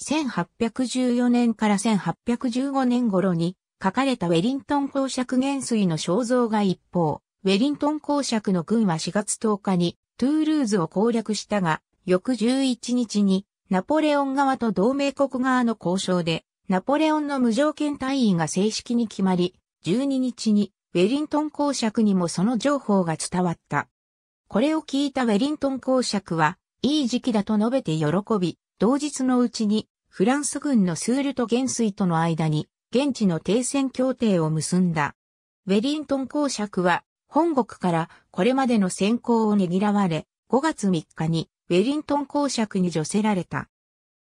1814年から1815年頃に書かれたウェリントン公爵元帥の肖像が一方、ウェリントン公爵の軍は4月10日にトゥールーズを攻略したが、翌11日にナポレオン側と同盟国側の交渉で、ナポレオンの無条件退位が正式に決まり、12日にウェリントン公爵にもその情報が伝わった。これを聞いたウェリントン公爵は、いい時期だと述べて喜び、同日のうちに、フランス軍のスールと元帥との間に、現地の停戦協定を結んだ。ウェリントン公爵は、本国からこれまでの選考をねぎらわれ、5月3日にウェリントン公爵に除せられた。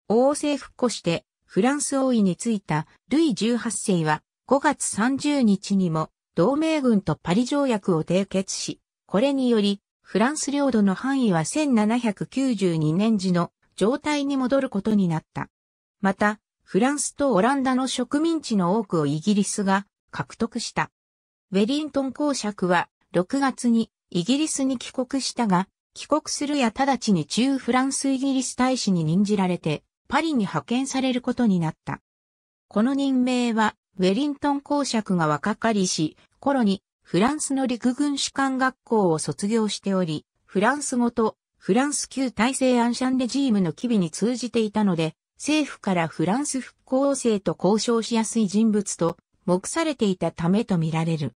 王政復古して、フランス王位についたルイ18世は5月30日にも同盟軍とパリ条約を締結し、これにより、フランス領土の範囲は1792年時の状態に戻ることになった。また、フランスとオランダの植民地の多くをイギリスが獲得した。ウェリントン公爵は6月にイギリスに帰国したが、帰国するや直ちに中フランスイギリス大使に任じられて、パリに派遣されることになった。この任命は、ウェリントン公爵が若かりし、頃にフランスの陸軍士官学校を卒業しており、フランス語とフランス旧体制アンシャンレジームの機微に通じていたので、政府からフランス復興生と交渉しやすい人物と目されていたためとみられる。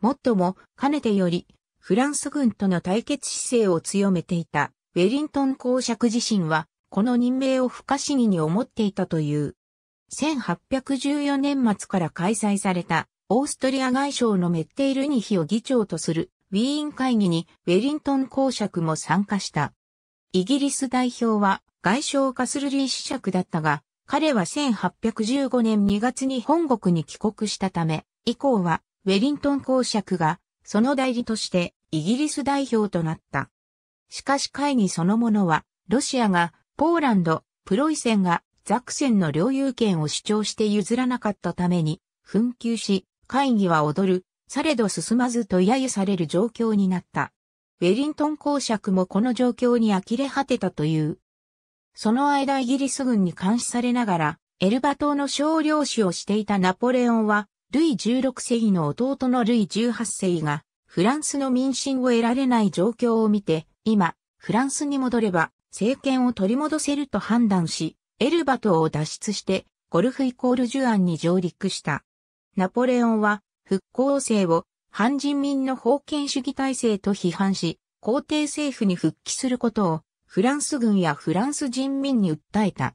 もっとも、かねてより、フランス軍との対決姿勢を強めていた、ウェリントン公爵自身は、この任命を不可思議に思っていたという。1814年末から開催されたオーストリア外相のメッテイルニヒを議長とするウィーン会議にウェリントン公爵も参加した。イギリス代表は外相カスルリー子爵だったが、彼は1815年2月に本国に帰国したため、以降はウェリントン公爵がその代理としてイギリス代表となった。しかし会議そのものは、ロシアがポーランド、プロイセンがザクセンの領有権を主張して譲らなかったために紛糾し、会議は踊る、されど進まずと揶揄される状況になった。ウェリントン公爵もこの状況に呆れ果てたという。その間イギリス軍に監視されながら、エルバ島の少領主をしていたナポレオンは、ルイ16世の弟のルイ18世が、フランスの民心を得られない状況を見て、今、フランスに戻れば、政権を取り戻せると判断し、エルバ島を脱出して、ゴルフイコールジュアンに上陸した。ナポレオンは復興政を反人民の封建主義体制と批判し、皇帝政府に復帰することをフランス軍やフランス人民に訴えた。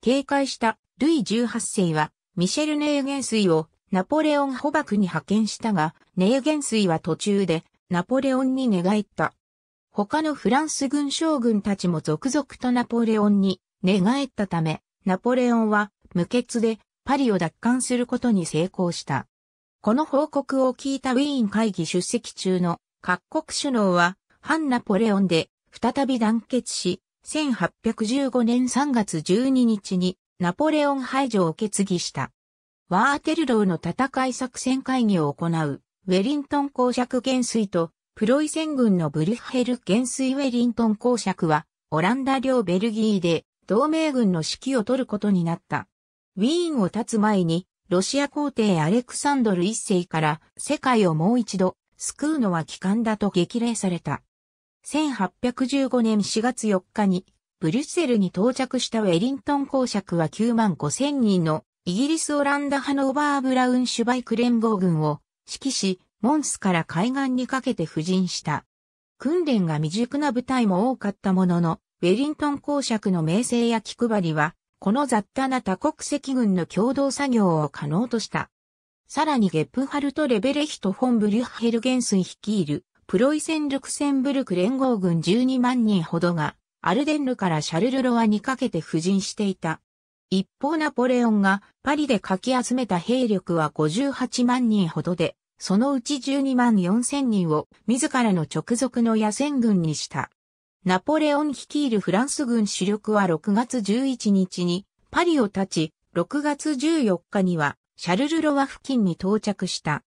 警戒したルイ18世はミシェル・ネーゲン水をナポレオン捕獲に派遣したが、ネーゲン水は途中でナポレオンに寝返った。他のフランス軍将軍たちも続々とナポレオンに寝返ったため、ナポレオンは無血でパリを奪還することに成功した。この報告を聞いたウィーン会議出席中の各国首脳は、反ナポレオンで再び団結し、1815年3月12日にナポレオン排除を決議した。ワーテルローの戦い作戦会議を行う、ウェリントン公爵元帥と、プロイセン軍のブリュッヘル元帥ウェリントン公爵は、オランダ領ベルギーで、同盟軍の指揮を取ることになった。ウィーンを立つ前に、ロシア皇帝アレクサンドル一世から世界をもう一度救うのは帰還だと激励された。1815年4月4日にブリュッセルに到着したウェリントン公爵は9万5千人のイギリス・オランダ派のオバー・ブラウン・シュバイク連合軍を指揮し、モンスから海岸にかけて布陣した。訓練が未熟な部隊も多かったものの、ウェリントン公爵の名声や気配りはこの雑多な多国籍軍の共同作業を可能とした。さらにゲップハルト・レベレヒト・フォン・ブリュッヘルゲンス率いるプロイセン・ルクセンブルク連合軍12万人ほどがアルデンヌからシャルル・ロワにかけて布陣していた。一方ナポレオンがパリでかき集めた兵力は58万人ほどで、そのうち12万4千人を自らの直属の野戦軍にした。ナポレオン率いるフランス軍主力は6月11日にパリを立ち、6月14日にはシャルルロワ付近に到着した。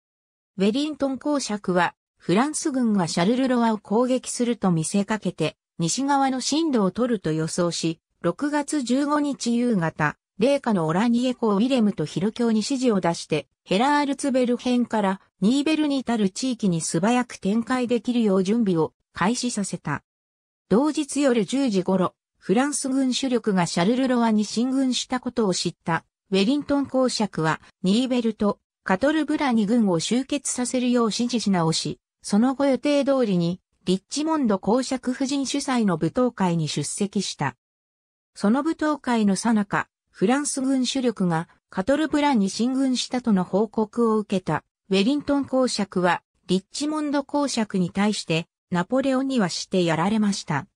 ウェリントン公爵はフランス軍がシャルルロワを攻撃すると見せかけて西側の進路を取ると予想し、6月15日夕方、霊下のオラニエ公ウィレムとヒロョウに指示を出して、ヘラールツベル編からニーベルに至る地域に素早く展開できるよう準備を開始させた。同日夜10時頃、フランス軍主力がシャルルロアに進軍したことを知ったウェリントン公爵はニーベルとカトルブラに軍を集結させるよう指示し直し、その後予定通りにリッチモンド公爵夫人主催の舞踏会に出席した。その舞踏会の最中、フランス軍主力がカトルブラに進軍したとの報告を受けたウェリントン公爵はリッチモンド公爵に対してナポレオンにはしてやられました。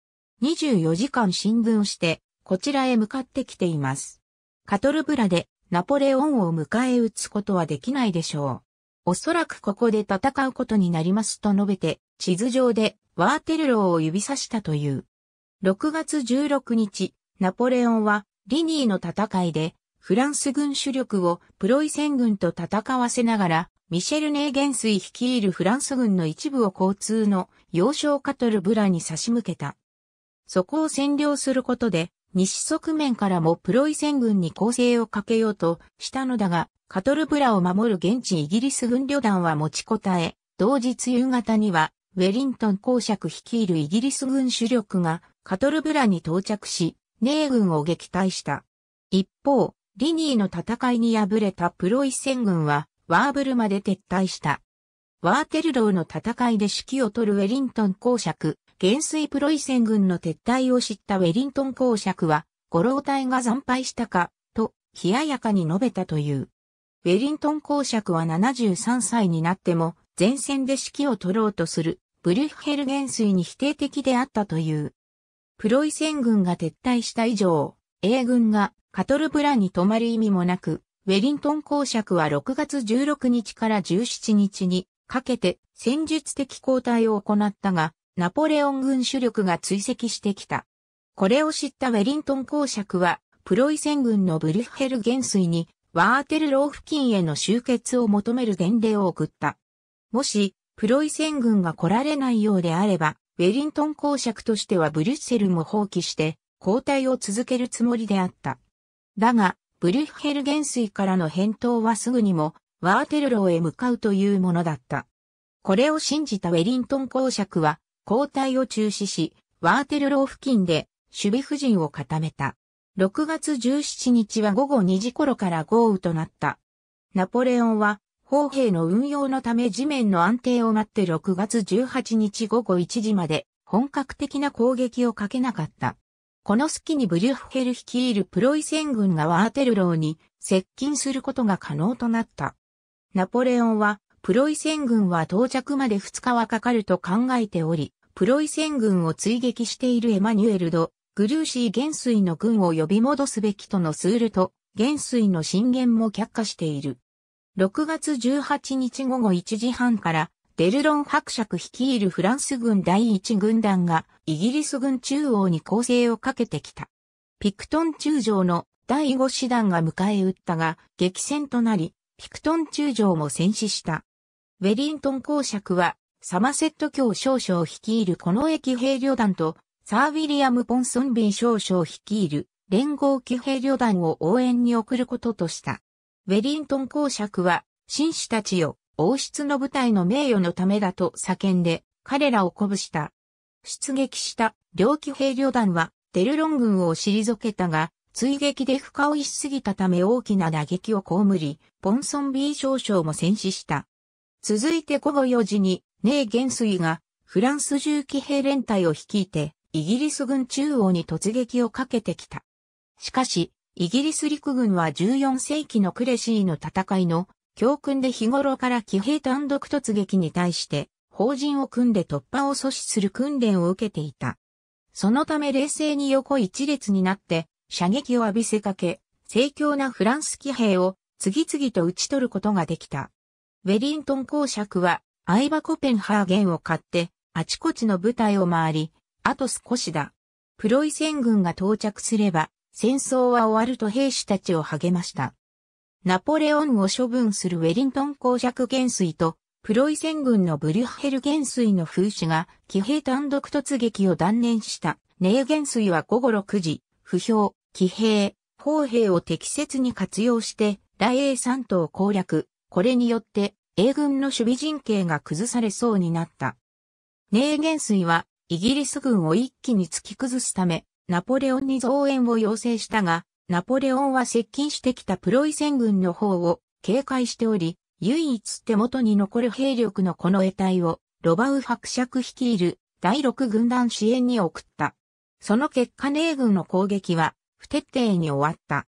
24時間進軍して、こちらへ向かってきています。カトルブラでナポレオンを迎え撃つことはできないでしょう。おそらくここで戦うことになりますと述べて、地図上でワーテルローを指さしたという。6月16日、ナポレオンはリニーの戦いで、フランス軍主力をプロイセン軍と戦わせながら、ミシェル・ネー元イ率いるフランス軍の一部を交通の幼少カトルブラに差し向けた。そこを占領することで、西側面からもプロイセン軍に攻勢をかけようとしたのだが、カトルブラを守る現地イギリス軍旅団は持ちこたえ、同日夕方には、ウェリントン公爵率いるイギリス軍主力がカトルブラに到着し、米軍を撃退した。一方、リニーの戦いに敗れたプロイセン軍は、ワーブルまで撤退した。ワーテルローの戦いで指揮を取るウェリントン公爵、元帥プロイセン軍の撤退を知ったウェリントン公爵は、五老隊が惨敗したか、と、冷ややかに述べたという。ウェリントン公爵は73歳になっても、前線で指揮を取ろうとする、ブリュッヘル元帥に否定的であったという。プロイセン軍が撤退した以上、英軍がカトルブラに泊まる意味もなく、ウェリントン公爵は6月16日から17日にかけて戦術的交代を行ったが、ナポレオン軍主力が追跡してきた。これを知ったウェリントン公爵は、プロイセン軍のブリュッヘル元帥に、ワーテルロー付近への集結を求める伝令を送った。もし、プロイセン軍が来られないようであれば、ウェリントン公爵としてはブリュッセルも放棄して、交代を続けるつもりであった。だが、ブリュッヘル元帥からの返答はすぐにも、ワーテルローへ向かうというものだった。これを信じたウェリントン公爵は交代を中止し、ワーテルロー付近で守備婦人を固めた。6月17日は午後2時頃から豪雨となった。ナポレオンは砲兵の運用のため地面の安定を待って6月18日午後1時まで本格的な攻撃をかけなかった。この隙にブリュッフェル率いるプロイセン軍がワーテルローに接近することが可能となった。ナポレオンは、プロイセン軍は到着まで2日はかかると考えており、プロイセン軍を追撃しているエマニュエルド、グルーシー元帥の軍を呼び戻すべきとのスールと、元帥の進言も却下している。6月18日午後1時半から、デルロン伯爵率いるフランス軍第1軍団がイギリス軍中央に攻勢をかけてきた。ピクトン中将の第5師団が迎え撃ったが激戦となりピクトン中将も戦死した。ウェリントン公爵は、サマセット教少将率いるこの駅兵旅団と、サー・ウィリアム・ポンソンビン少将率いる連合騎兵旅団を応援に送ることとした。ウェリントン公爵は、紳士たちよ、王室の部隊の名誉のためだと叫んで、彼らを鼓舞した。出撃した両騎兵旅団は、デルロン軍を退けたが、追撃で負荷をしすぎたため大きな打撃を被り、ポンソン B 少将も戦死した。続いて午後4時に、ネー元帥がフランス重機兵連隊を率いて、イギリス軍中央に突撃をかけてきた。しかし、イギリス陸軍は14世紀のクレシーの戦いの教訓で日頃から騎兵単独突撃に対して法人を組んで突破を阻止する訓練を受けていた。そのため冷静に横一列になって射撃を浴びせかけ、精強なフランス騎兵を次々と撃ち取ることができた。ウェリントン公爵は、アイバコペンハーゲンを買って、あちこちの部隊を回り、あと少しだ。プロイセン軍が到着すれば、戦争は終わると兵士たちを励ました。ナポレオンを処分するウェリントン公爵元帥と、プロイセン軍のブリュッヘル元帥の風刺が、騎兵単独突撃を断念した。ネー元帥は午後6時、不評、騎兵、砲兵を適切に活用して、大英三島攻略。これによって、英軍の守備陣形が崩されそうになった。ネーゲン水は、イギリス軍を一気に突き崩すため、ナポレオンに増援を要請したが、ナポレオンは接近してきたプロイセン軍の方を警戒しており、唯一手元に残る兵力のこの得体を、ロバウ伯爵率いる第六軍団支援に送った。その結果米軍の攻撃は不徹底に終わった。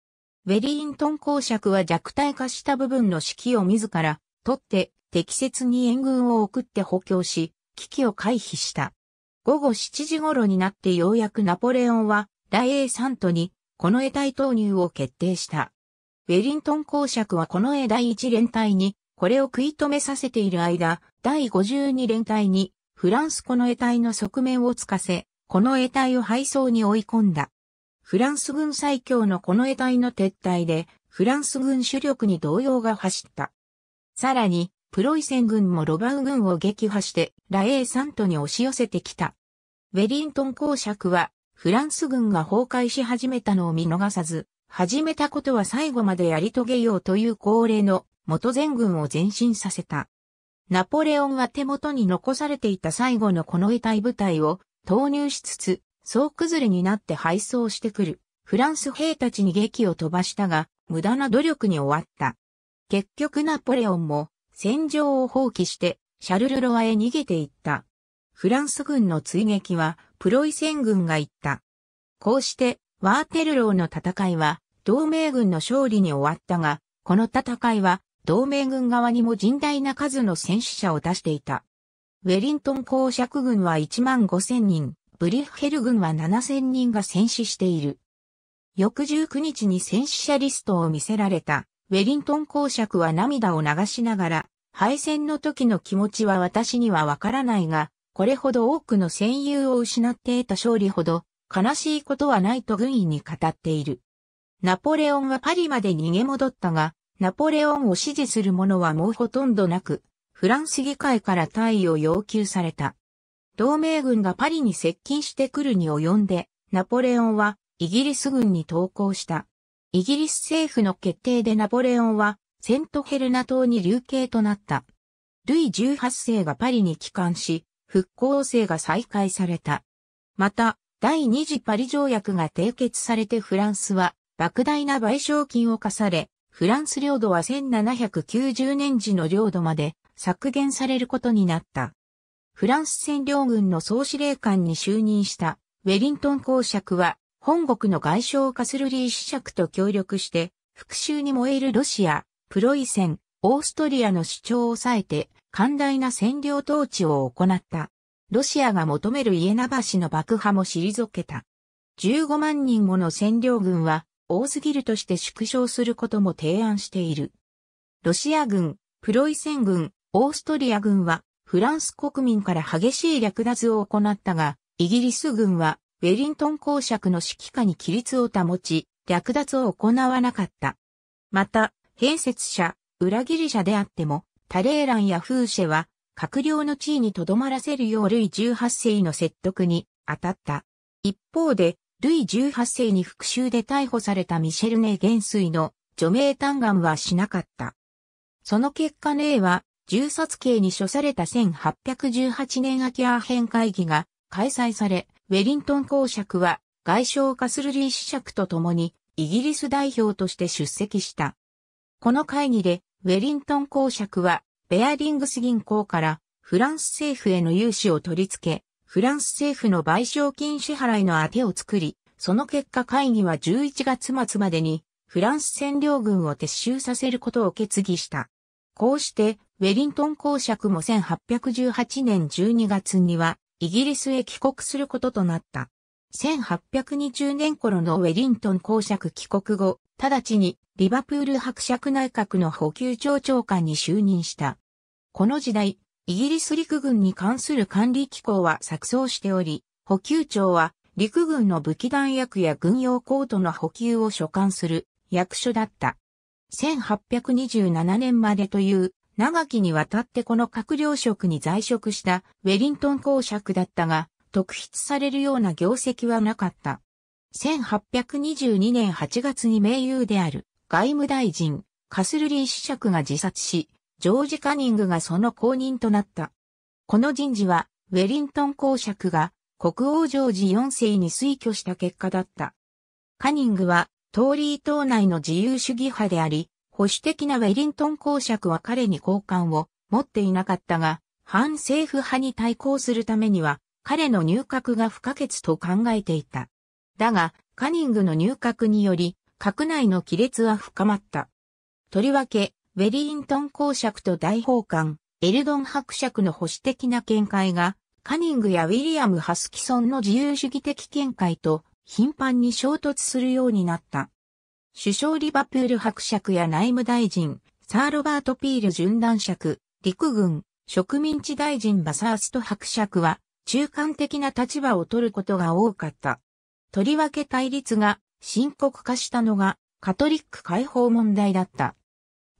ウェリントン公爵は弱体化した部分の指揮を自ら取って適切に援軍を送って補強し、危機を回避した。午後7時頃になってようやくナポレオンは大英サントにこの絵体投入を決定した。ウェリントン公爵はこの絵第1連隊にこれを食い止めさせている間、第52連隊にフランスこの絵体の側面をつかせ、この得体を敗走に追い込んだ。フランス軍最強のこの得体の撤退で、フランス軍主力に動揺が走った。さらに、プロイセン軍もロバウ軍を撃破して、ラエーサントに押し寄せてきた。ウェリントン公爵は、フランス軍が崩壊し始めたのを見逃さず、始めたことは最後までやり遂げようという恒例の元前軍を前進させた。ナポレオンは手元に残されていた最後のこの得体部隊を投入しつつ、総崩れになって敗走してくる。フランス兵たちに劇を飛ばしたが、無駄な努力に終わった。結局ナポレオンも戦場を放棄してシャルルロワへ逃げていった。フランス軍の追撃はプロイセン軍が行った。こうしてワーテルローの戦いは同盟軍の勝利に終わったが、この戦いは同盟軍側にも甚大な数の戦死者を出していた。ウェリントン公爵軍は1万5000人、ブリッヘル軍は7000人が戦死している。翌19日に戦死者リストを見せられた、ウェリントン公爵は涙を流しながら、敗戦の時の気持ちは私にはわからないが、これほど多くの戦友を失って得た勝利ほど、悲しいことはないと軍医に語っている。ナポレオンはパリまで逃げ戻ったが、ナポレオンを支持する者はもうほとんどなく、フランス議会から退位を要求された。同盟軍がパリに接近してくるに及んで、ナポレオンはイギリス軍に投降した。イギリス政府の決定でナポレオンはセントヘルナ島に流刑となった。ルイ18世がパリに帰還し、復興制が再開された。また、第二次パリ条約が締結されてフランスは、莫大な賠償金を課され、フランス領土は1790年時の領土まで削減されることになった。フランス占領軍の総司令官に就任したウェリントン公爵は、本国の外相カスルリー司爵と協力して、復讐に燃えるロシア、プロイセン、オーストリアの主張を抑えて、寛大な占領統治を行った。ロシアが求めるイエナ橋の爆破も退けた。15万人もの占領軍は多すぎるとして縮小することも提案している。ロシア軍、プロイセン軍、オーストリア軍はフランス国民から激しい略奪を行ったが、イギリス軍はウェリントン公爵の指揮下に規律を保ち、略奪を行わなかった。また、併設者、裏切り者であっても、タレーランやフーシェは、閣僚の地位に留まらせるようルイ18世の説得に当たった。一方で、ルイ18世に復讐で逮捕されたミシェルネ元帥の除名嘆願はしなかった。その結果ネーは銃殺刑に処された1818年秋アーヘン会議が開催され、ウェリントン公爵は外相カスルリー子爵と共にイギリス代表として出席した。この会議でウェリントン公爵はベアリングス銀行からフランス政府への融資を取り付け、フランス政府の賠償金支払いの宛てを作り、その結果会議は11月末までにフランス占領軍を撤収させることを決議した。こうしてウェリントン公爵も1818年12月には、イギリスへ帰国することとなった。1820年頃のウェリントン公爵帰国後、直ちにリバプール伯爵内閣の補給庁長官に就任した。この時代、イギリス陸軍に関する管理機構は錯綜しており、補給庁は陸軍の武器弾薬や軍用コートの補給を所管する役所だった。1827年までという長きにわたってこの閣僚職に在職したウェリントン公爵だったが、特筆されるような業績はなかった。1822年8月に名優である外務大臣カスルリー子爵が自殺し、ジョージ・カニングがその後任となった。この人事はウェリントン公爵が国王ジョージ4世に推挙した結果だった。カニングはトーリー党内の自由主義派であり、保守的なウェリントン公爵は彼に好感を持っていなかったが、反政府派に対抗するためには、彼の入閣が不可欠と考えていた。だが、カニングの入閣により、閣内の亀裂は深まった。とりわけ、ウェリントン公爵と大法官、エルドン伯爵の保守的な見解が、カニングやウィリアム・ハスキソンの自由主義的見解と頻繁に衝突するようになった。首相リバプール伯爵や内務大臣、サーロバート・ピール準男爵、陸軍、植民地大臣バサースト伯爵は、中間的な立場を取ることが多かった。とりわけ対立が深刻化したのが、カトリック解放問題だった。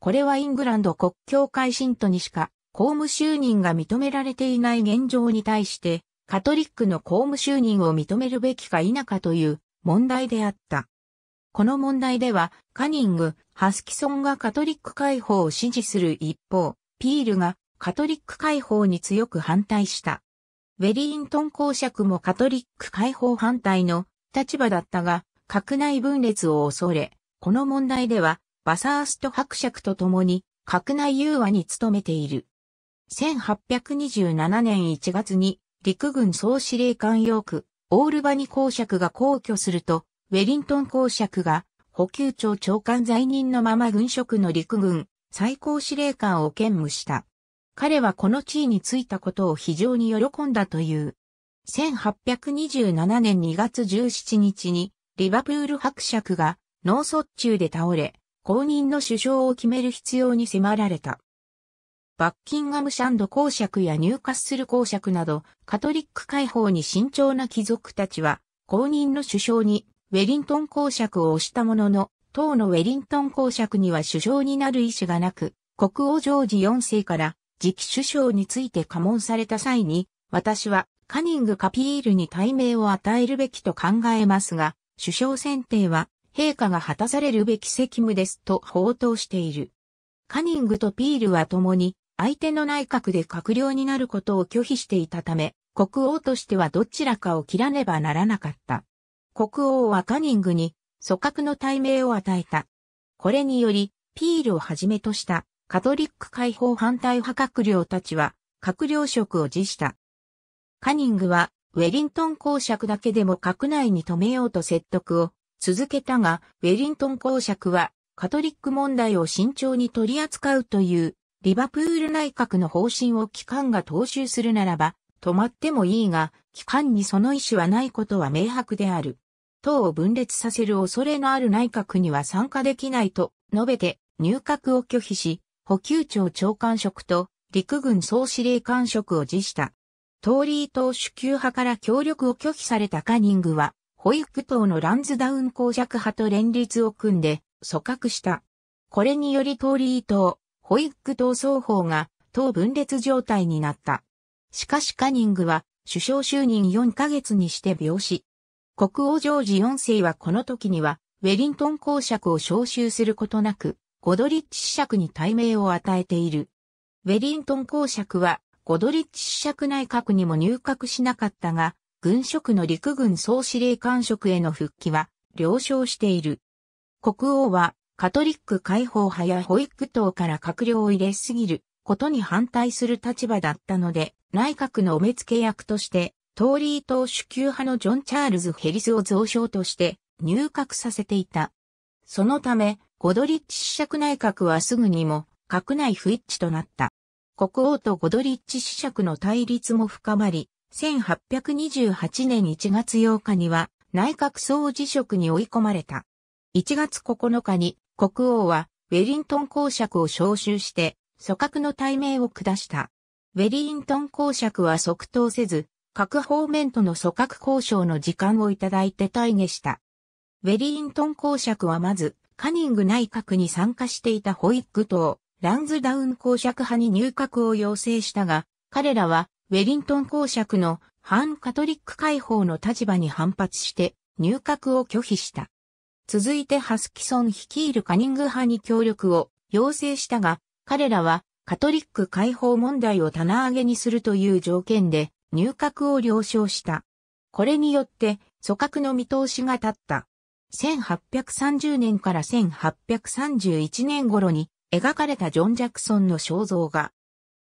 これはイングランド国教会信徒にしか、公務就任が認められていない現状に対して、カトリックの公務就任を認めるべきか否かという問題であった。この問題では、カニング、ハスキソンがカトリック解放を支持する一方、ピールがカトリック解放に強く反対した。ウェリントン公爵もカトリック解放反対の立場だったが、閣内分裂を恐れ、この問題では、バサースト伯爵と共に、閣内融和に努めている。1827年1月に、陸軍総司令官ヨーク、オールバニ公爵が公挙すると、ウェリントン公爵が補給庁長官在任のまま軍職の陸軍最高司令官を兼務した。彼はこの地位に就いたことを非常に喜んだという。1827年2月17日にリバプール伯爵が脳卒中で倒れ、後任の首相を決める必要に迫られた。バッキンガムシャンド公爵や入荷する公爵など、カトリック解放に慎重な貴族たちは、後任の首相にウェリントン公爵を推したものの、当のウェリントン公爵には首相になる意思がなく、国王ジョージ4世から次期首相について過問された際に、私はカニング・カピールに対名を与えるべきと考えますが、首相選定は陛下が果たされるべき責務ですと報道している。カニングとピールは共に相手の内閣で閣僚になることを拒否していたため、国王としてはどちらかを切らねばならなかった。国王はカニングに、組閣の大名を与えた。これにより、ピールをはじめとしたカトリック解放反対派閣僚たちは閣僚職を辞した。カニングはウェリントン公爵だけでも閣内に止めようと説得を続けたが、ウェリントン公爵はカトリック問題を慎重に取り扱うというリバプール内閣の方針を機関が踏襲するならば止まってもいいが、機関にその意思はないことは明白である。党を分裂させる恐れのある内閣には参加できないと述べて入閣を拒否し、補給庁長官職と陸軍総司令官職を辞した。トーリー党主級派から協力を拒否されたカニングは、保育党のランズダウン公爵派と連立を組んで組閣した。これによりトーリー党、保育党双方が党分裂状態になった。しかしカニングは首相就任4ヶ月にして病死。国王ジョージ4世はこの時には、ウェリントン公爵を召集することなく、ゴドリッチ子爵に大名を与えている。ウェリントン公爵は、ゴドリッチ子爵内閣にも入閣しなかったが、軍職の陸軍総司令官職への復帰は、了承している。国王は、カトリック解放派や保育党から閣僚を入れすぎることに反対する立場だったので、内閣のお目付け役として、トーリー党主級派のジョン・チャールズ・ヘリスを増将として入閣させていた。そのため、ゴドリッチ子釈内閣はすぐにも、閣内不一致となった。国王とゴドリッチ子釈の対立も深まり、1828年1月8日には内閣総辞職に追い込まれた。1月9日に国王はウェリントン公爵を召集して組閣の対面を下した。ウェリントン公爵は即答せず、各方面との組閣交渉の時間をいただいて退下した。ウェリントン公爵はまず、カニング内閣に参加していたホイッグ党、ランズダウン公爵派に入閣を要請したが、彼らは、ウェリントン公爵の反カトリック解放の立場に反発して、入閣を拒否した。続いてハスキソン率いるカニング派に協力を要請したが、彼らはカトリック解放問題を棚上げにするという条件で入閣を了承した。これによって、組閣の見通しが立った。1830年から1831年頃に描かれたジョン・ジャクソンの肖像が、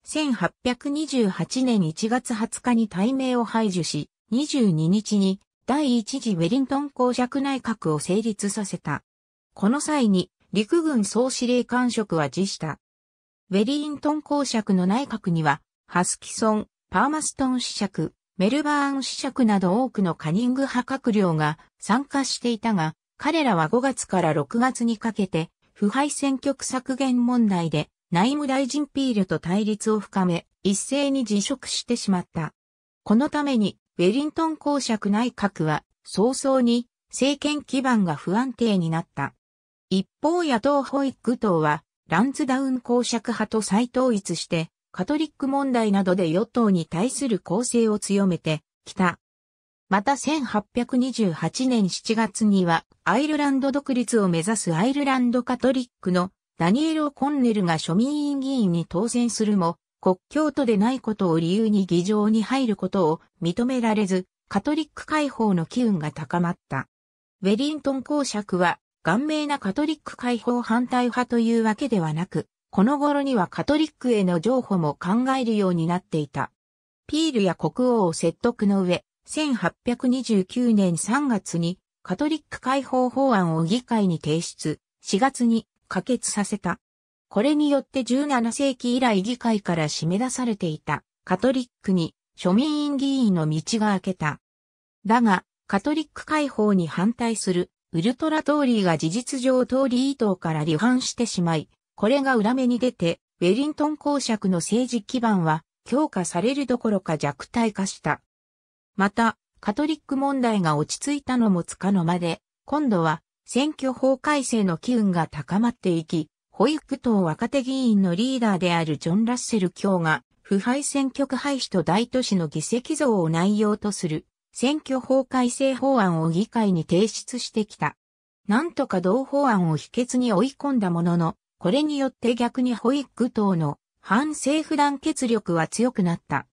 1828年1月20日に大名を排除し、22日に第一次ウェリントン公爵内閣を成立させた。この際に陸軍総司令官職は辞した。ウェリントン公爵の内閣には、ハスキソン、パーマストン子爵、メルバーン子爵など多くのカニング派閣僚が参加していたが、彼らは5月から6月にかけて、腐敗選挙区削減問題で内務大臣ピールと対立を深め、一斉に辞職してしまった。このために、ウェリントン公爵内閣は早々に政権基盤が不安定になった。一方野党ホイッグ党はランズダウン公爵派と再統一してカトリック問題などで与党に対する攻勢を強めてきた。また1828年7月にはアイルランド独立を目指すアイルランドカトリックのダニエル・オコンネルが庶民委員議員に当選するも国境とでないことを理由に議場に入ることを認められずカトリック解放の機運が高まった。ウェリントン公爵は、顔面なカトリック解放反対派というわけではなく、この頃にはカトリックへの譲歩も考えるようになっていた。ピールや国王を説得の上、1829年3月にカトリック解放法案を議会に提出、4月に可決させた。これによって17世紀以来議会から締め出されていたカトリックに庶民院議員の道が開けた。だが、カトリック解放に反対するウルトラトーリーが事実上トーリーから離反してしまい、これが裏目に出て、ウェリントン公爵の政治基盤は強化されるどころか弱体化した。また、カトリック問題が落ち着いたのもつかの間で、今度は選挙法改正の機運が高まっていき、保育党若手議員のリーダーであるジョン・ラッセル卿が、腐敗選挙区廃止と大都市の議席増を内容とする選挙法改正法案を議会に提出してきた。なんとか同法案を否決に追い込んだものの、これによって逆にホイッグ党の反政府団結力は強くなった。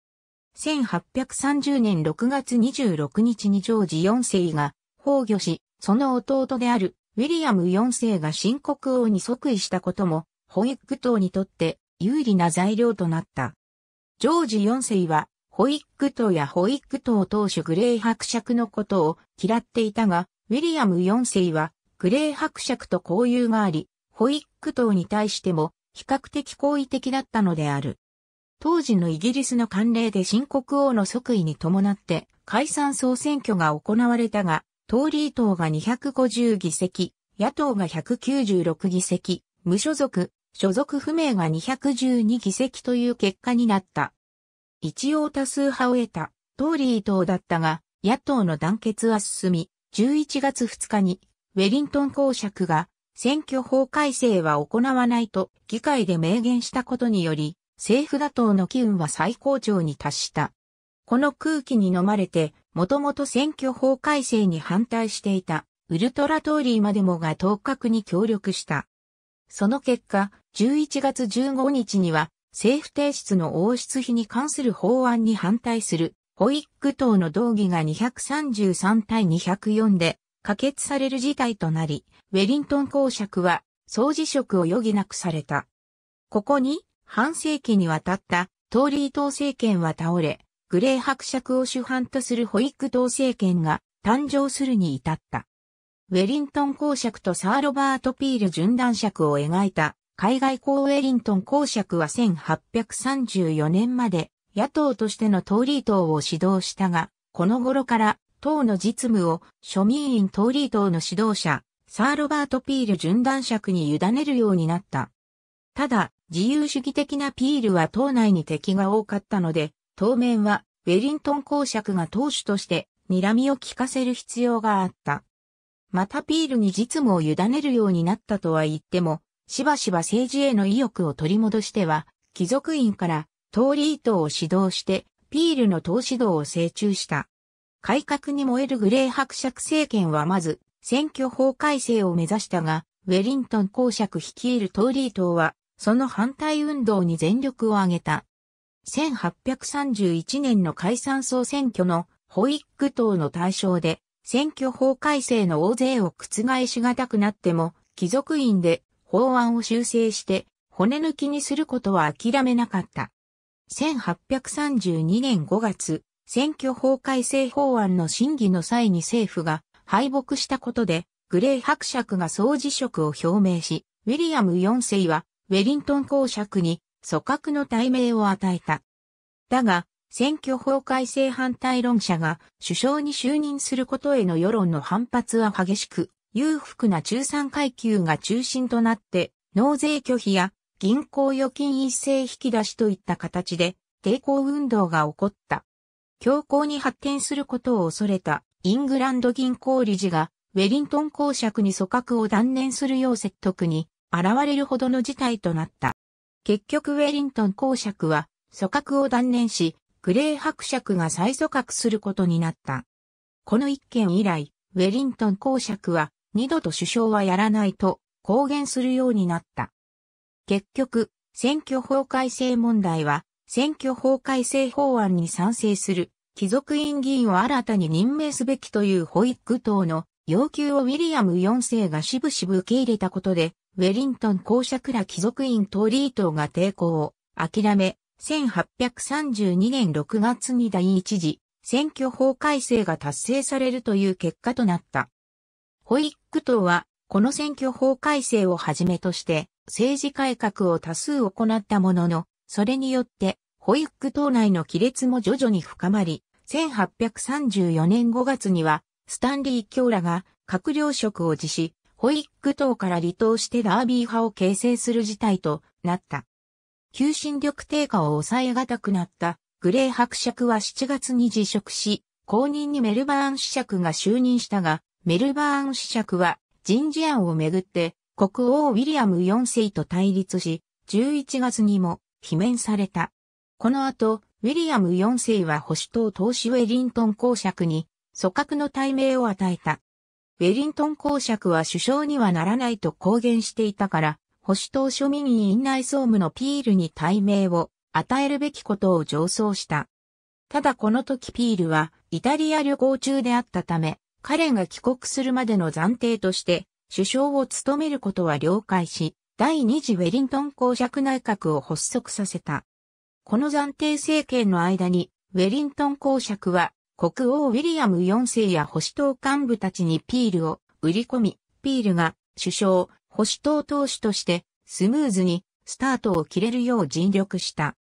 1830年6月26日にジョージ4世が崩御し、その弟であるウィリアム4世が新国王に即位したことも、ホイッグ党にとって有利な材料となった。ジョージ4世は、ホイッグ党やホイッグ党当初、グレー伯爵のことを嫌っていたが、ウィリアム4世は、グレー伯爵と交友があり、ホイックに対しても比較的好意的だったのである。当時のイギリスの慣例で新国王の即位に伴って解散総選挙が行われたが、トーリー党が250議席、野党が196議席、無所属、所属不明が212議席という結果になった。一応多数派を得た、トーリー党だったが、野党の団結は進み、11月2日に、ウェリントン公爵が選挙法改正は行わないと議会で明言したことにより、政府打倒の機運は最高潮に達した。この空気に飲まれて、もともと選挙法改正に反対していた、ウルトラトーリーまでもが当確に協力した。その結果、11月15日には、政府提出の王室費に関する法案に反対する、ホイック党の動義が233対204で可決される事態となり、ウェリントン公爵は総辞職を余儀なくされた。ここに、半世紀にわたったトーリー党政権は倒れ、グレー伯爵を主犯とするホイック党政権が誕生するに至った。ウェリントン公爵とサー・ロバート・ピール順断爵を描いた海外公ウェリントン公爵は1834年まで野党としてのトーリー党を指導したが、この頃から党の実務を庶民院通リー党の指導者、サー・ロバート・ピール順断尺に委ねるようになった。ただ、自由主義的なピールは党内に敵が多かったので、当面はウェリントン公爵が党首として睨みを利かせる必要があった。またピールに実務を委ねるようになったとは言っても、しばしば政治への意欲を取り戻しては、貴族院から党リートを指導して、ピールの党指導を成中した。改革に燃えるグレー伯爵政権はまず、選挙法改正を目指したが、ウェリントン公爵率いるトーリー党は、その反対運動に全力を挙げた。1831年の解散総選挙のホイック党の対象で、選挙法改正の大勢を覆しがたくなっても、貴族院で法案を修正して、骨抜きにすることは諦めなかった。1832年5月、選挙法改正法案の審議の際に政府が敗北したことで、グレー伯爵が総辞職を表明し、ウィリアム4世はウェリントン公爵に組閣の対名を与えた。だが、選挙法改正反対論者が首相に就任することへの世論の反発は激しく、裕福な中産階級が中心となって、納税拒否や銀行預金一斉引き出しといった形で抵抗運動が起こった。強硬に発展することを恐れたイングランド銀行理事がウェリントン公爵に組閣を断念するよう説得に現れるほどの事態となった。結局ウェリントン公爵は組閣を断念し、グレー伯爵が再組閣することになった。この一件以来、ウェリントン公爵は二度と首相はやらないと公言するようになった。結局、選挙法改正問題は選挙法改正法案に賛成する貴族院議員を新たに任命すべきというホイック党の要求をウィリアム4世がしぶしぶ受け入れたことで、ウェリントン公爵ら貴族院トーリー党が抵抗を諦め、1832年6月に第一次選挙法改正が達成されるという結果となった。ホイック党は、この選挙法改正をはじめとして、政治改革を多数行ったものの、それによってホイック島内の亀裂も徐々に深まり、1834年5月には、スタンリーーらが閣僚職を辞し、ホイック党から離党してダービー派を形成する事態となった。求心力低下を抑えがたくなったグレー伯爵は7月に辞職し、後任にメルバーン司爵が就任したが、メルバーン司爵は人事案をめぐって国王ウィリアム4世と対立し、11月にも罷免された。この後、ウィリアム4世は保守党党首ウェリントン公爵に、組閣の対名を与えた。ウェリントン公爵は首相にはならないと公言していたから、保守党庶民院内総務のピールに対名を与えるべきことを上奏した。ただこの時ピールはイタリア旅行中であったため、彼が帰国するまでの暫定として、首相を務めることは了解し、第二次ウェリントン公爵内閣を発足させた。この暫定政権の間に、ウェリントン公爵は、国王ウィリアム4世や保守党幹部たちにピールを売り込み、ピールが首相、保守党党首としてスムーズにスタートを切れるよう尽力した。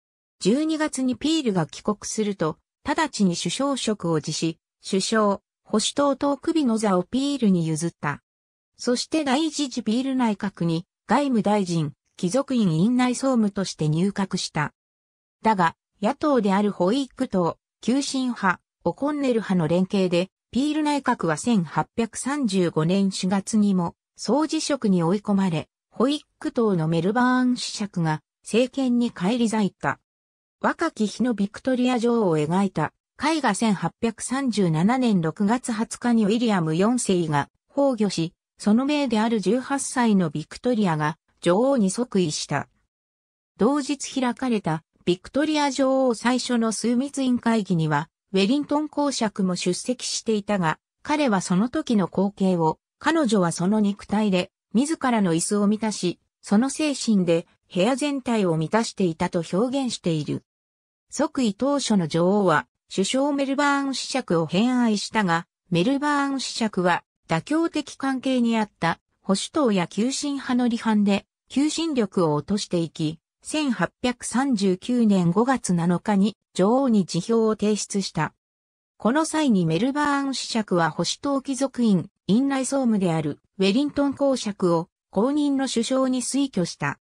12月にピールが帰国すると、直ちに首相職を辞し、首相、保守党党首の座をピールに譲った。そして第一次ピール内閣に外務大臣、貴族院院内総務として入閣した。だが、野党であるホイック党、急進派、オコンネル派の連携で、ピール内閣は1835年4月にも、総辞職に追い込まれ、ホイック党のメルバーン主尺が政権に返り咲いた。若き日のビクトリア女王を描いた絵画1837年6月20日にウィリアム4世が崩御し、その命である18歳のビクトリアが女王に即位した。同日開かれたビクトリア女王最初の枢密院会議には、ウェリントン公爵も出席していたが、彼はその時の光景を、彼女はその肉体で、自らの椅子を満たし、その精神で部屋全体を満たしていたと表現している。即位当初の女王は、首相メルバーン子爵を偏愛したが、メルバーン子爵は妥協的関係にあった保守党や急進派の離反で求心力を落としていき、1839年5月7日に女王に辞表を提出した。この際にメルバーン子爵は保守党貴族院、院内総務であるウェリントン公爵を公認の首相に推挙した。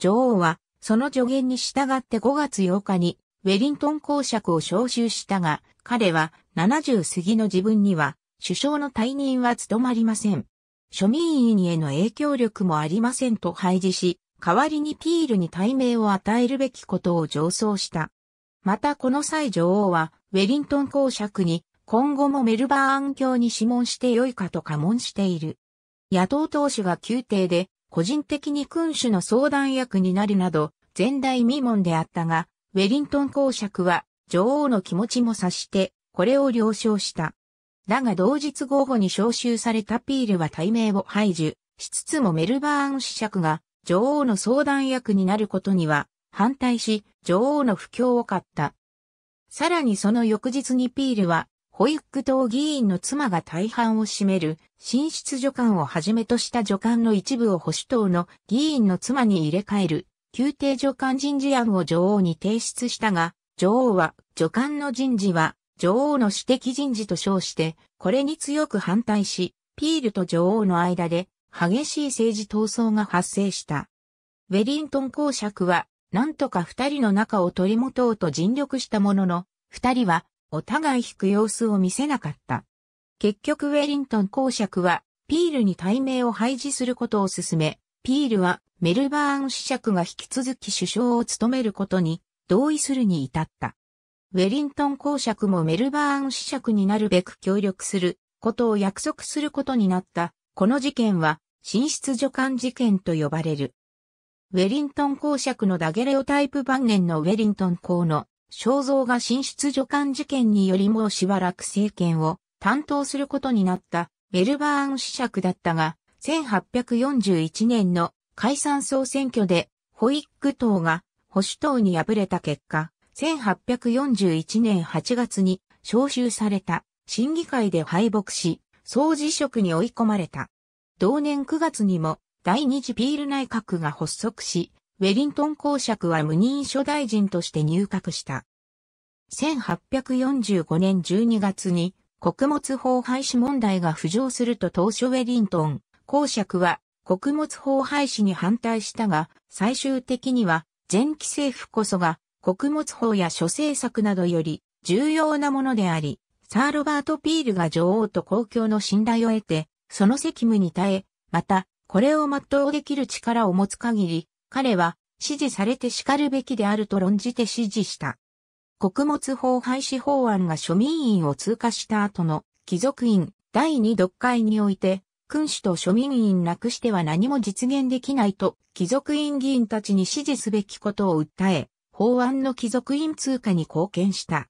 女王はその助言に従って5月8日にウェリントン公爵を招集したが、彼は70過ぎの自分には首相の退任は務まりません。庶民委員への影響力もありませんと廃止し、代わりにピールに大名を与えるべきことを上奏した。またこの際女王は、ウェリントン公爵に、今後もメルバーン教に諮問してよいかと過問している。野党党首が宮廷で、個人的に君主の相談役になるなど、前代未聞であったが、ウェリントン公爵は、女王の気持ちも察して、これを了承した。だが同日午後に召集されたピールは大名を排除、しつつもメルバーン子爵が女王の相談役になることには反対し、女王の不況を買った。さらにその翌日にピールは、保育党議員の妻が大半を占める、新出助官をはじめとした助官の一部を保守党の議員の妻に入れ替える、宮廷助官人事案を女王に提出したが、女王は、助官の人事は、女王の私的人事と称して、これに強く反対し、ピールと女王の間で激しい政治闘争が発生した。ウェリントン公爵は、なんとか二人の仲を取り持とうと尽力したものの、二人は、お互い引く様子を見せなかった。結局ウェリントン公爵は、ピールに対名を廃止することを勧め、ピールはメルバーン子爵が引き続き首相を務めることに同意するに至った。ウェリントン公爵もメルバーン子爵になるべく協力することを約束することになったこの事件は、寝室助監事件と呼ばれる。ウェリントン公爵のダゲレオタイプ晩年のウェリントン公の肖像が寝室助監事件によりもしばらく政権を担当することになったメルバーン子爵だったが、1841年の解散総選挙でホイック党が保守党に敗れた結果、1841年8月に招集された審議会で敗北し、総辞職に追い込まれた。同年9月にも第二次ピール内閣が発足し、ウェリントン公爵は無任諸大臣として入閣した。1845年12月に穀物法廃止問題が浮上すると当初ウェリントン公爵は穀物法廃止に反対したが、最終的には前期政府こそが穀物法や諸政策などより重要なものであり、サー・ロバート・ピールが女王と公共の信頼を得て、その責務に耐え、また、これを全うできる力を持つ限り、彼は、支持されて叱るべきであると論じて支持した。穀物法廃止法案が庶民院を通過した後の貴族院第二読解において、君主と庶民院なくしては何も実現できないと、貴族院議員たちに支持すべきことを訴え、法案の貴族院通過に貢献した。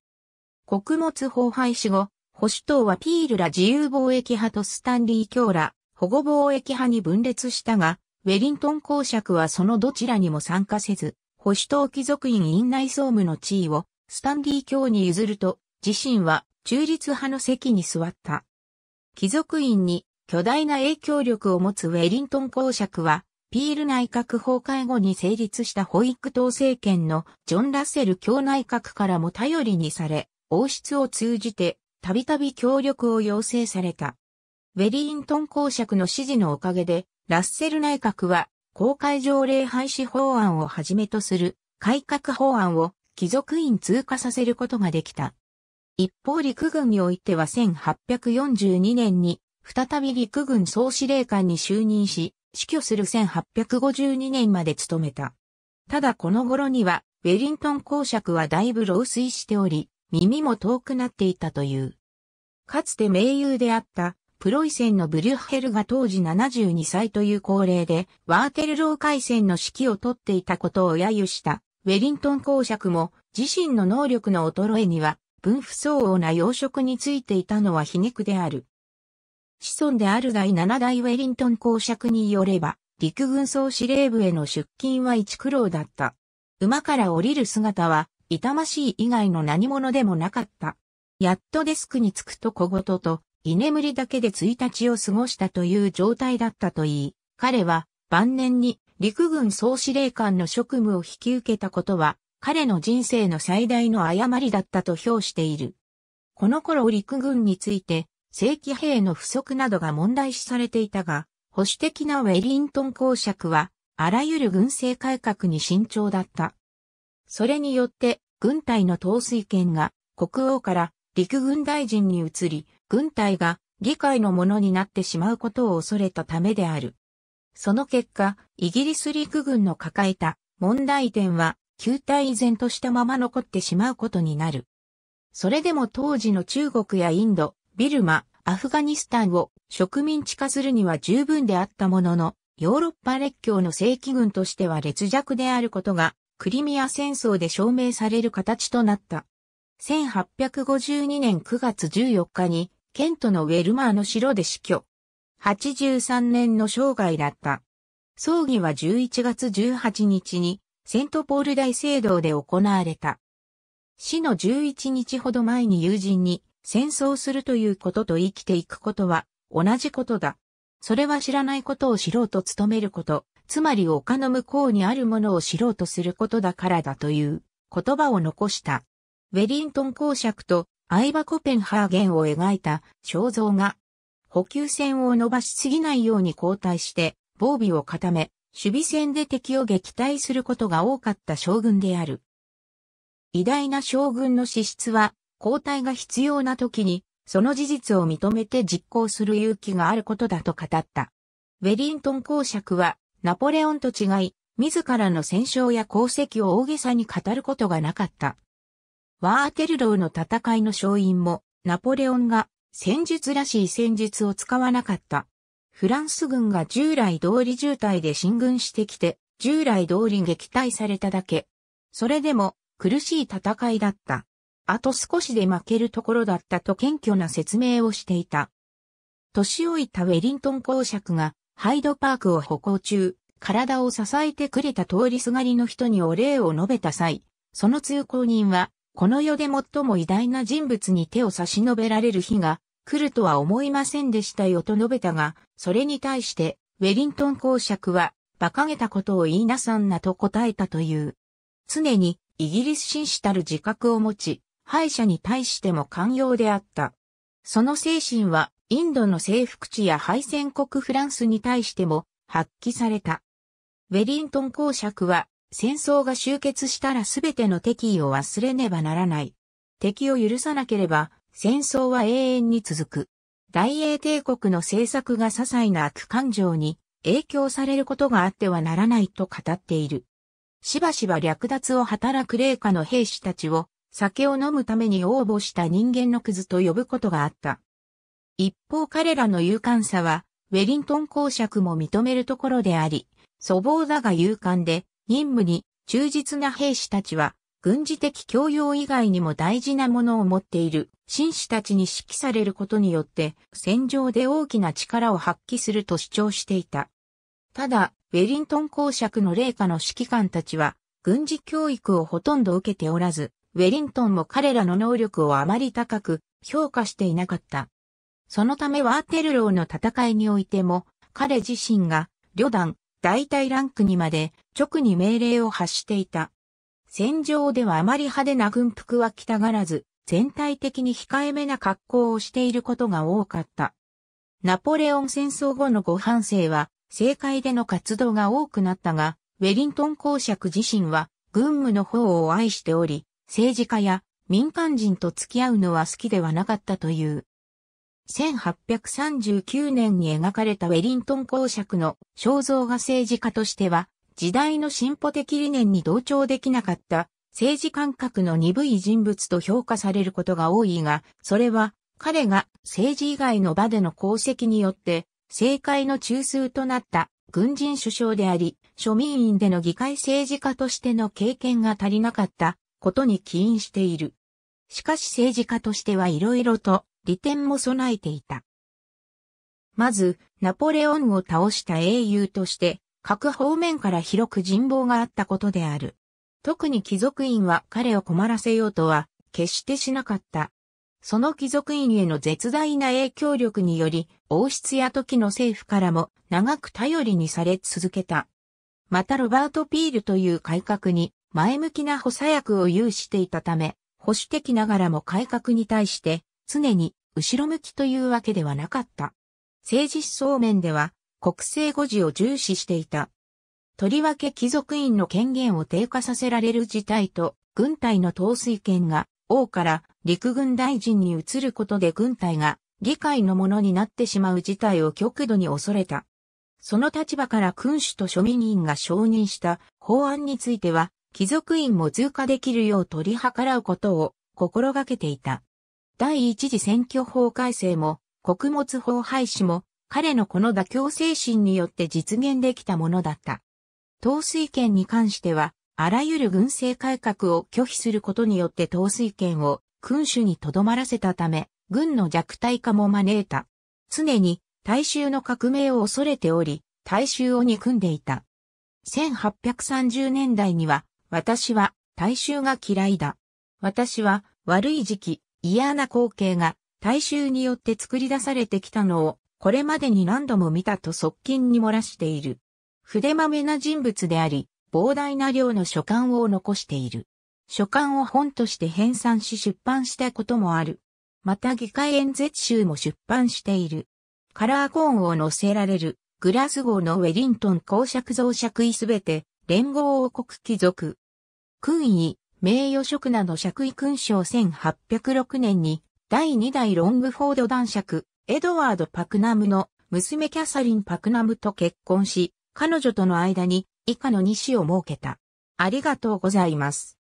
穀物法廃止後、保守党はピールら自由貿易派とスタンリー卿ら保護貿易派に分裂したが、ウェリントン公爵はそのどちらにも参加せず、保守党貴族院院内総務の地位をスタンリー卿に譲ると、自身は中立派の席に座った。貴族院に巨大な影響力を持つウェリントン公爵は、ピール内閣崩壊後に成立した保育党政権のジョン・ラッセル卿内閣からも頼りにされ、王室を通じて、たびたび協力を要請された。ウェリントン公爵の指示のおかげで、ラッセル内閣は、公開条例廃止法案をはじめとする改革法案を貴族院通過させることができた。一方陸軍においては1842年に再び陸軍総司令官に就任し、死去する1852年まで務めた。ただこの頃には、ウェリントン公爵はだいぶ老衰しており、耳も遠くなっていたという。かつて盟友であったプロイセンのブリュッヘルが当時72歳という高齢で、ワーテルロー海戦の指揮を取っていたことを揶揄したウェリントン公爵も自身の能力の衰えには分不相応な養殖についていたのは皮肉である。子孫である第7代ウェリントン公爵によれば、陸軍総司令部への出勤は一苦労だった。馬から降りる姿は痛ましい以外の何者でもなかった。やっとデスクに着くと小言と、居眠りだけで1日を過ごしたという状態だったといい、彼は晩年に陸軍総司令官の職務を引き受けたことは、彼の人生の最大の誤りだったと評している。この頃陸軍について、正規兵の不足などが問題視されていたが、保守的なウェリントン公爵は、あらゆる軍政改革に慎重だった。それによって、軍隊の統帥権が国王から陸軍大臣に移り、軍隊が議会のものになってしまうことを恐れたためである。その結果、イギリス陸軍の抱えた問題点は、旧体依然としたまま残ってしまうことになる。それでも当時の中国やインド、ビルマ、アフガニスタンを植民地化するには十分であったものの、ヨーロッパ列強の正規軍としては劣弱であることがクリミア戦争で証明される形となった。1852年9月14日に、ケントのウェルマーの城で死去。83年の生涯だった。葬儀は11月18日に、セントポール大聖堂で行われた。死の11日ほど前に友人に、戦争するということと生きていくことは、同じことだ。それは知らないことを知ろうと努めること。つまり丘の向こうにあるものを知ろうとすることだからだという言葉を残した。ウェリントン公爵とアイバ・コペンハーゲンを描いた肖像が、補給線を伸ばしすぎないように交代して防備を固め、守備線で敵を撃退することが多かった将軍である。偉大な将軍の資質は、交代が必要な時に、その事実を認めて実行する勇気があることだと語った。ウェリントン公爵は、ナポレオンと違い、自らの戦勝や功績を大げさに語ることがなかった。ワーテルローの戦いの勝因も、ナポレオンが戦術らしい戦術を使わなかった。フランス軍が従来通り渋滞で進軍してきて、従来通り撃退されただけ。それでも苦しい戦いだった。あと少しで負けるところだったと謙虚な説明をしていた。年老いたウェリントン公爵がハイドパークを歩行中、体を支えてくれた通りすがりの人にお礼を述べた際、その通行人は、この世で最も偉大な人物に手を差し伸べられる日が来るとは思いませんでしたよと述べたが、それに対して、ウェリントン公爵は、馬鹿げたことを言いなさんなと答えたという。常に、イギリス紳士たる自覚を持ち、敗者に対しても寛容であった。その精神は、インドの征服地や敗戦国フランスに対しても発揮された。ウェリントン公爵は戦争が終結したらすべての敵意を忘れねばならない。敵を許さなければ戦争は永遠に続く。大英帝国の政策が些細な悪感情に影響されることがあってはならないと語っている。しばしば略奪を働く霊下の兵士たちを酒を飲むために応募した人間のクズと呼ぶことがあった。一方彼らの勇敢さは、ウェリントン公爵も認めるところであり、粗暴だが勇敢で、任務に忠実な兵士たちは、軍事的教養以外にも大事なものを持っている、紳士たちに指揮されることによって、戦場で大きな力を発揮すると主張していた。ただ、ウェリントン公爵の霊下の指揮官たちは、軍事教育をほとんど受けておらず、ウェリントンも彼らの能力をあまり高く評価していなかった。そのためワーテルローの戦いにおいても、彼自身が、旅団、大隊ランクにまで直に命令を発していた。戦場ではあまり派手な軍服は着たがらず、全体的に控えめな格好をしていることが多かった。ナポレオン戦争後のご反省は、政界での活動が多くなったが、ウェリントン公爵自身は、軍務の方を愛しており、政治家や民間人と付き合うのは好きではなかったという。1839年に描かれたウェリントン公爵の肖像画政治家としては、時代の進歩的理念に同調できなかった政治感覚の鈍い人物と評価されることが多いが、それは彼が政治以外の場での功績によって政界の中枢となった軍人首相であり、庶民院での議会政治家としての経験が足りなかったことに起因している。しかし政治家としてはいろいろと利点も備えていた。まず、ナポレオンを倒した英雄として、各方面から広く人望があったことである。特に貴族院は彼を困らせようとは、決してしなかった。その貴族院への絶大な影響力により、王室や時の政府からも長く頼りにされ続けた。またロバート・ピールという改革に前向きな補佐役を有していたため、保守的ながらも改革に対して常に後ろ向きというわけではなかった。政治思想面では、国政護持を重視していた。とりわけ貴族院の権限を低下させられる事態と、軍隊の統帥権が王から陸軍大臣に移ることで軍隊が議会のものになってしまう事態を極度に恐れた。その立場から君主と庶民院が承認した法案については、貴族院も通過できるよう取り計らうことを心がけていた。第一次選挙法改正も、穀物法廃止も、彼のこの妥協精神によって実現できたものだった。統帥権に関しては、あらゆる軍政改革を拒否することによって統帥権を君主にとどまらせたため、軍の弱体化も招いた。常に大衆の革命を恐れており、大衆を憎んでいた。1830年代には、私は大衆が嫌いだ。私は悪い時期、嫌な光景が大衆によって作り出されてきたのをこれまでに何度も見たと側近に漏らしている。筆まめな人物であり、膨大な量の書簡を残している。書簡を本として編纂し出版したこともある。また議会演説集も出版している。カラーコーンを載せられる、グラスゴーのウェリントン公爵増爵位すべて、連合王国貴族。勲位、名誉職など爵位勲章1806年に、第2代ロングフォード男爵、エドワード・パクナムの娘キャサリン・パクナムと結婚し、彼女との間に以下の2子を設けた。ありがとうございます。